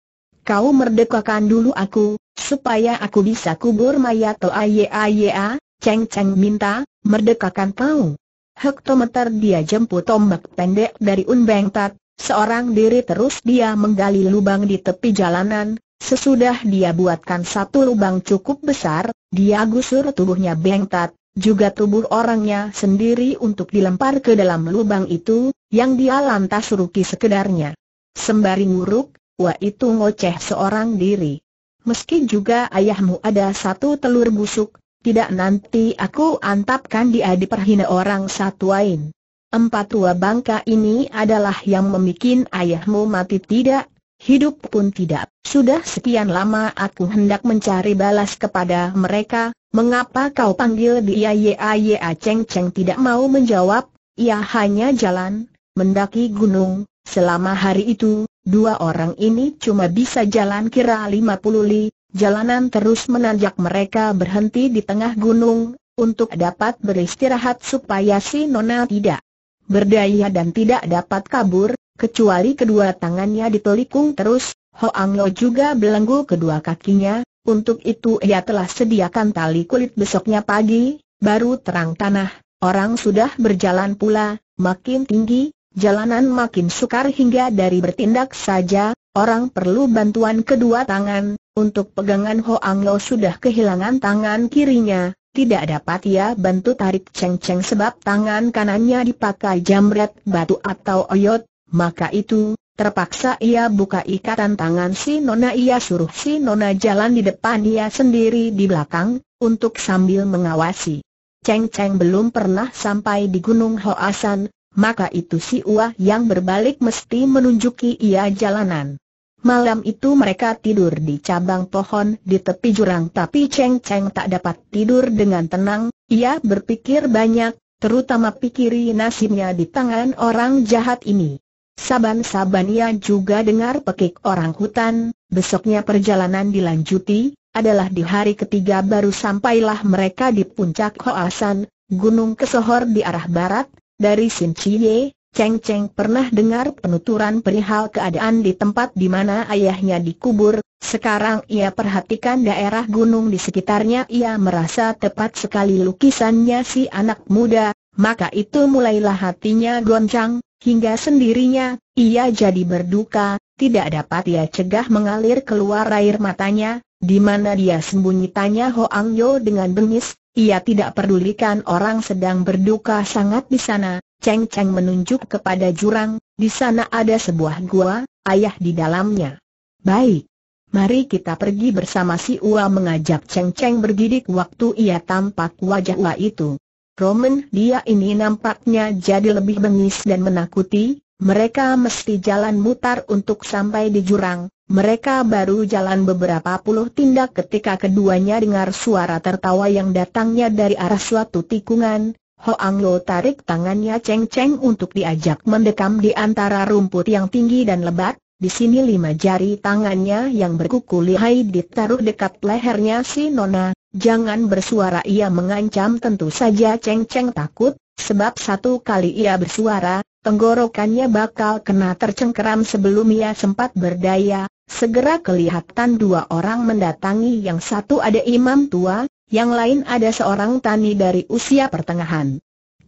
Kau merdekakan dulu aku, supaya aku bisa kubur mayat Aye Aye Ceng Ceng minta, merdekakan kau. Hektometer dia jemput tombak pendek dari Unbeng Tat, seorang diri terus dia menggali lubang di tepi jalanan, sesudah dia buatkan satu lubang cukup besar, dia gusur tubuhnya Beng Tat, juga tubuh orangnya sendiri untuk dilempar ke dalam lubang itu, yang dia lantas ruki sekedarnya. Sembari nguruk, wah itu ngoceh seorang diri. Meski juga ayahmu ada satu telur busuk, tidak nanti aku antapkan dia diperhina orang satu lain. Empat tua bangka ini adalah yang memikin ayahmu mati tidak, hidup pun tidak. Sudah sekian lama aku hendak mencari balas kepada mereka, Mengapa kau panggil dia Ya Ya Cheng Cheng tidak mau menjawab, ia hanya jalan, mendaki gunung, selama hari itu, dua orang ini cuma bisa jalan kira lima puluh li, jalanan terus menanjak mereka berhenti di tengah gunung, untuk dapat beristirahat supaya si Nona tidak berdaya dan tidak dapat kabur, kecuali kedua tangannya ditelikung terus, Hoang Lo juga belenggu kedua kakinya, untuk itu ia telah sediakan tali kulit besoknya pagi, baru terang tanah, orang sudah berjalan pula, makin tinggi, jalanan makin sukar hingga dari bertindak saja, orang perlu bantuan kedua tangan, untuk pegangan Hoang Lo sudah kehilangan tangan kirinya, tidak dapat ia bantu tarik ceng-ceng sebab tangan kanannya dipakai jamret batu atau oyot, maka itu, Terpaksa ia buka ikatan tangan si Nona ia suruh si Nona jalan di depan ia sendiri di belakang, untuk sambil mengawasi. Cheng Cheng belum pernah sampai di Gunung Hoasan, maka itu si Ua yang berbalik mesti menunjuki ia jalanan. Malam itu mereka tidur di cabang pohon di tepi jurang tapi Cheng Cheng tak dapat tidur dengan tenang, ia berpikir banyak, terutama pikiri nasibnya di tangan orang jahat ini. Saban-saban ia juga dengar pekik orang hutan, besoknya perjalanan dilanjuti, adalah di hari ketiga baru sampailah mereka di puncak Hoasan, Gunung Kesohor di arah barat, dari Sin Chie, Cheng Cheng pernah dengar penuturan perihal keadaan di tempat di mana ayahnya dikubur, sekarang ia perhatikan daerah gunung di sekitarnya ia merasa tepat sekali lukisannya si anak muda, maka itu mulailah hatinya goncang, Hingga sendirinya, ia jadi berduka, tidak dapat ia cegah mengalir keluar air matanya, di mana dia sembunyi tanya Ang Yo dengan bengis, ia tidak pedulikan orang sedang berduka sangat di sana, Cheng Cheng menunjuk kepada jurang, di sana ada sebuah gua, ayah di dalamnya. Baik. Mari kita pergi bersama si Ua mengajak Cheng Cheng bergidik waktu ia tampak wajah Ua itu. Roman dia ini nampaknya jadi lebih bengis dan menakuti, mereka mesti jalan mutar untuk sampai di jurang, mereka baru jalan beberapa puluh tindak ketika keduanya dengar suara tertawa yang datangnya dari arah suatu tikungan, Hoang Lo tarik tangannya Cheng Cheng untuk diajak mendekam di antara rumput yang tinggi dan lebat, di sini lima jari tangannya yang berkuku lihai ditaruh dekat lehernya si Nona, Jangan bersuara ia mengancam tentu saja Cheng Cheng takut, sebab satu kali ia bersuara, tenggorokannya bakal kena tercengkeram sebelum ia sempat berdaya, segera kelihatan dua orang mendatangi yang satu ada imam tua, yang lain ada seorang tani dari usia pertengahan.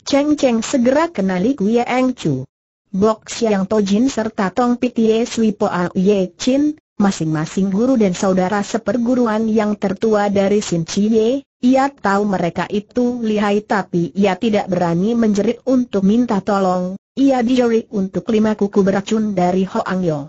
Cheng Cheng segera kenali Kuya Eng Chu. Bok Siang Tojin serta Tong Pitie Sui Poa Ye Chin, masing-masing guru dan saudara seperguruan yang tertua dari Sin Chie, ia tahu mereka itu lihai tapi ia tidak berani menjerit untuk minta tolong, ia dijerit untuk lima kuku beracun dari Hoang Yo.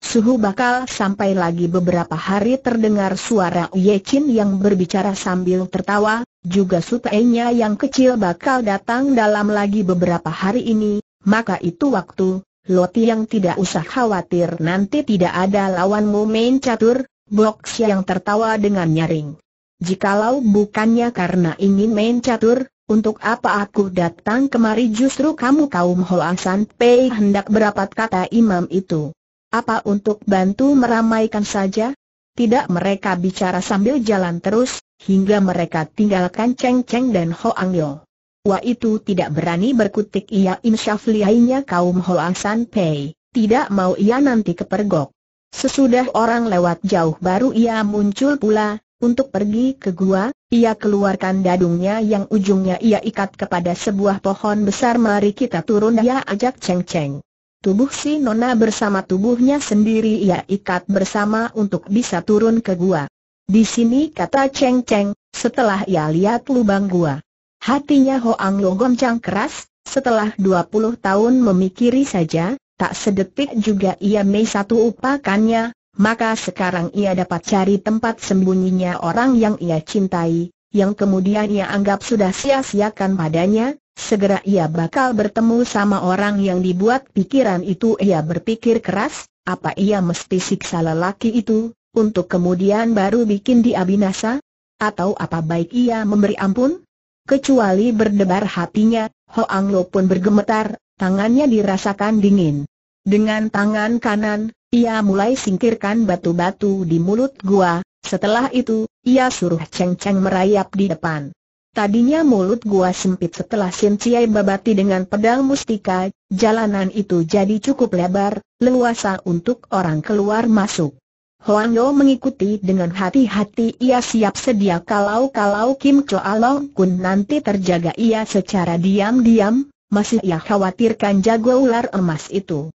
Suhu bakal sampai lagi beberapa hari terdengar suara Ye Chin yang berbicara sambil tertawa, juga supainya yang kecil bakal datang dalam lagi beberapa hari ini, maka itu waktu, Loti yang tidak usah khawatir nanti tidak ada lawanmu main catur, Bok yang tertawa dengan nyaring. Jikalau bukannya karena ingin main catur, untuk apa aku datang kemari justru kamu kaum Hoasan Pei hendak berapat kata imam itu. Apa untuk bantu meramaikan saja? Tidak mereka bicara sambil jalan terus, hingga mereka tinggalkan Cheng Cheng dan Hoang Yo tua itu tidak berani berkutik ia insyaf liainya kaum Hoa San Pei, tidak mau ia nanti kepergok. Sesudah orang lewat jauh baru ia muncul pula, untuk pergi ke gua, ia keluarkan dadungnya yang ujungnya ia ikat kepada sebuah pohon besar mari kita turun ia ajak Cheng Cheng. Tubuh si Nona bersama tubuhnya sendiri ia ikat bersama untuk bisa turun ke gua. Di sini kata Cheng Cheng, setelah ia lihat lubang gua. Hatinya Hoang Lo goncang keras, setelah 20 tahun memikiri saja, tak sedetik juga ia mei satu upakannya, maka sekarang ia dapat cari tempat sembunyinya orang yang ia cintai, yang kemudian ia anggap sudah sia-siakan padanya, segera ia bakal bertemu sama orang yang dibuat pikiran itu ia berpikir keras, apa ia mesti siksa lelaki itu, untuk kemudian baru bikin dia binasa? Atau apa baik ia memberi ampun? Kecuali berdebar hatinya, Hoang Lo pun bergemetar, tangannya dirasakan dingin. Dengan tangan kanan, ia mulai singkirkan batu-batu di mulut gua, setelah itu, ia suruh Cheng Cheng merayap di depan. Tadinya mulut gua sempit setelah Sin Ciai babati dengan pedang mustika, jalanan itu jadi cukup lebar, leluasa untuk orang keluar masuk. Hoang Yo mengikuti dengan hati-hati ia siap sedia kalau-kalau Kim Choa Long Kun nanti terjaga ia secara diam-diam, masih ia khawatirkan jago ular emas itu.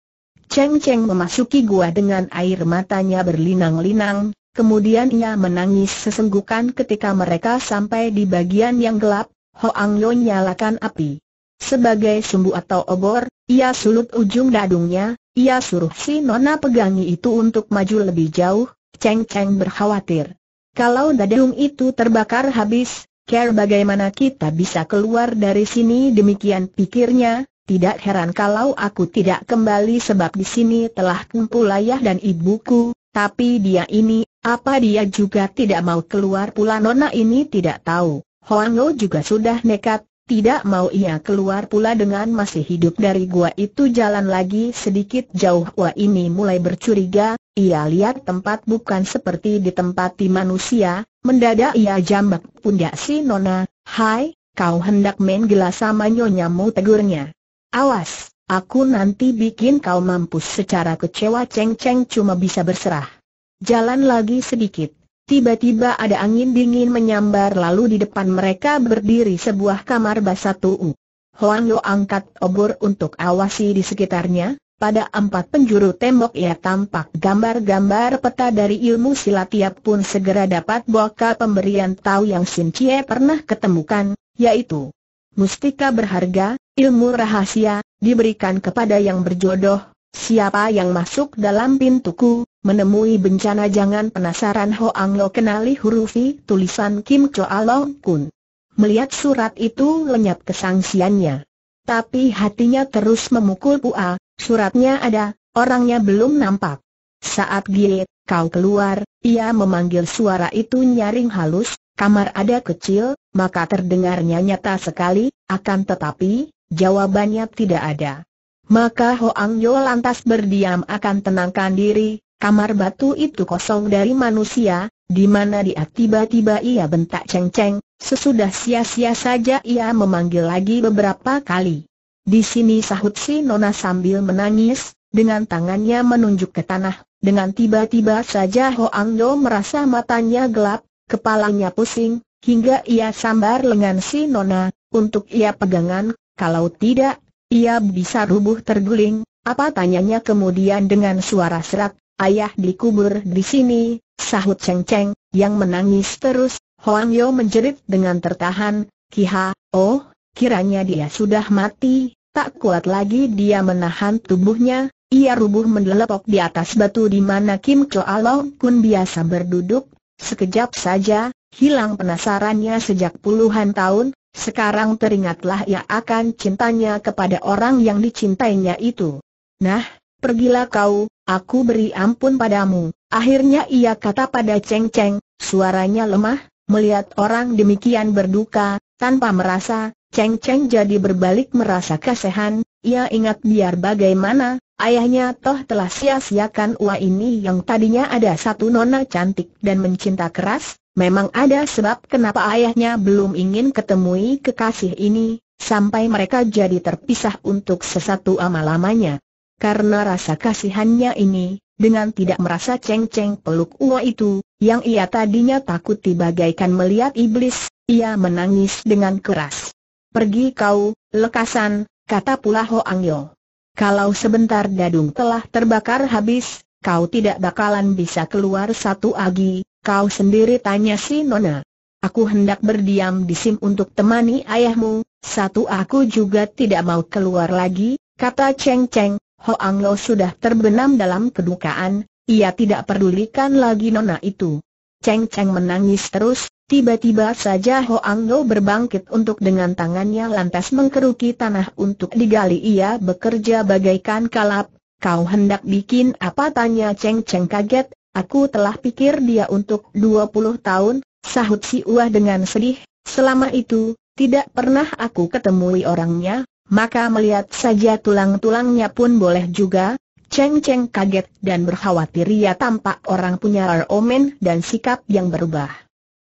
Cheng Cheng memasuki gua dengan air matanya berlinang-linang, kemudian ia menangis sesenggukan ketika mereka sampai di bagian yang gelap, Hoang Yo nyalakan api. Sebagai sumbu atau obor, ia sulut ujung dadungnya, ia suruh si Nona pegangi itu untuk maju lebih jauh, Cheng Cheng berkhawatir. Kalau dadung itu terbakar habis, care bagaimana kita bisa keluar dari sini demikian pikirnya, tidak heran kalau aku tidak kembali sebab di sini telah kumpul ayah dan ibuku, tapi dia ini, apa dia juga tidak mau keluar pula Nona ini tidak tahu. Hoang juga sudah nekat, tidak mau ia keluar pula dengan masih hidup dari gua itu jalan lagi sedikit jauh Wah ini mulai bercuriga, ia lihat tempat bukan seperti ditempati manusia, mendadak ia jambak pundak si Nona, Hai, kau hendak main gelas sama nyonya? Mu tegurnya. Awas, aku nanti bikin kau mampus secara kecewa Ceng Ceng cuma bisa berserah. Jalan lagi sedikit, Tiba-tiba ada angin dingin menyambar lalu di depan mereka berdiri sebuah kamar basatu. Huang Yo angkat obor untuk awasi di sekitarnya, pada empat penjuru tembok ia tampak gambar-gambar peta dari ilmu silat ia pun segera dapat buka pemberian tahu yang Sin Chie pernah ketemukan, yaitu Mustika berharga, ilmu rahasia, diberikan kepada yang berjodoh, siapa yang masuk dalam pintuku, Menemui bencana jangan penasaran Ho Ang Lo kenali hurufi tulisan Kim Cho Long Kun. Melihat surat itu lenyap kesangsiannya. Tapi hatinya terus memukul pua, suratnya ada, orangnya belum nampak. Saat gilir kau keluar, ia memanggil suara itu nyaring halus, kamar ada kecil, maka terdengarnya nyata sekali, akan tetapi, jawabannya tidak ada. Maka Ho Ang Yo lantas berdiam akan tenangkan diri, Kamar batu itu kosong dari manusia, di mana dia tiba-tiba ia bentak ceng-ceng, sesudah sia-sia saja ia memanggil lagi beberapa kali. Di sini sahut si Nona sambil menangis, dengan tangannya menunjuk ke tanah, dengan tiba-tiba saja Hoang Do merasa matanya gelap, kepalanya pusing, hingga ia sambar lengan si Nona, untuk ia pegangan, kalau tidak, ia bisa rubuh terguling, apa tanyanya kemudian dengan suara serak, ayah dikubur di sini, sahut Cheng Cheng, yang menangis terus, Hoang Yo menjerit dengan tertahan, Kiha, oh, kiranya dia sudah mati, tak kuat lagi dia menahan tubuhnya, ia rubuh mendelepok di atas batu di mana Kim Choa Long Kun biasa berduduk, sekejap saja, hilang penasarannya sejak puluhan tahun, sekarang teringatlah ia akan cintanya kepada orang yang dicintainya itu. Nah, pergilah kau, aku beri ampun padamu. Akhirnya ia kata pada Cheng Cheng, suaranya lemah, melihat orang demikian berduka, tanpa merasa, Cheng Cheng jadi berbalik merasa kasihan, ia ingat biar bagaimana, ayahnya toh telah sia-siakan uang ini yang tadinya ada satu nona cantik dan mencinta keras, memang ada sebab kenapa ayahnya belum ingin ketemui kekasih ini, sampai mereka jadi terpisah untuk sesatu amal karena rasa kasihannya ini, dengan tidak merasa ceng-ceng peluk Uo itu, yang ia tadinya takut bagaikan melihat iblis, ia menangis dengan keras. Pergi kau, lekasan, kata pula Ho Yo. Kalau sebentar dadung telah terbakar habis, kau tidak bakalan bisa keluar satu lagi. kau sendiri tanya si Nona. Aku hendak berdiam di sim untuk temani ayahmu, satu aku juga tidak mau keluar lagi, kata Cheng Cheng, Ho Ang Lo sudah terbenam dalam kedukaan, ia tidak pedulikan lagi nona itu. Cheng Cheng menangis terus, tiba-tiba saja Ho Ang Lo berbangkit untuk dengan tangannya lantas mengkeruki tanah untuk digali ia bekerja bagaikan kalap. Kau hendak bikin apa tanya Cheng Cheng kaget, aku telah pikir dia untuk 20 tahun, sahut si Uah dengan sedih, selama itu, tidak pernah aku ketemui orangnya, maka melihat saja tulang-tulangnya pun boleh juga. Cheng Cheng kaget dan berkhawatir ia tampak orang punya omen dan sikap yang berubah.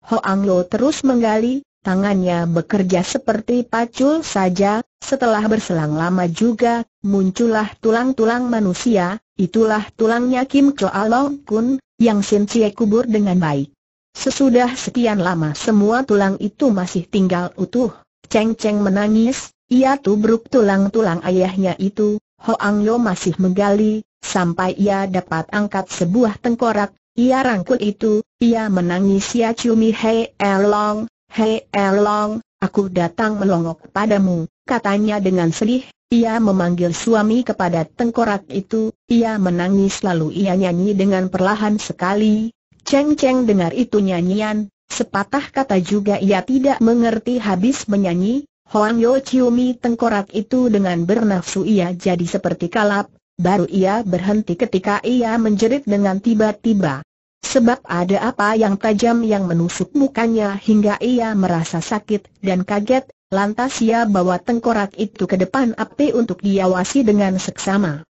Hoang Lo terus menggali, tangannya bekerja seperti pacul saja, setelah berselang lama juga, muncullah tulang-tulang manusia, itulah tulangnya Kim Choa Long Kun, yang Sin Cie kubur dengan baik. Sesudah sekian lama semua tulang itu masih tinggal utuh, Cheng Cheng menangis, ia tubruk tulang-tulang ayahnya itu, Hoang Yo masih menggali, sampai ia dapat angkat sebuah tengkorak, ia rangkul itu, ia menangis ya cumi, Hei Erlong, Hei Erlong, aku datang melongok padamu, katanya dengan sedih, ia memanggil suami kepada tengkorak itu, ia menangis lalu ia nyanyi dengan perlahan sekali, Cheng Cheng dengar itu nyanyian, sepatah kata juga ia tidak mengerti habis menyanyi, Hoan Yo ciumi tengkorak itu dengan bernafsu ia jadi seperti kalap, baru ia berhenti ketika ia menjerit dengan tiba-tiba. Sebab ada apa yang tajam yang menusuk mukanya hingga ia merasa sakit dan kaget, lantas ia bawa tengkorak itu ke depan api untuk diawasi dengan seksama.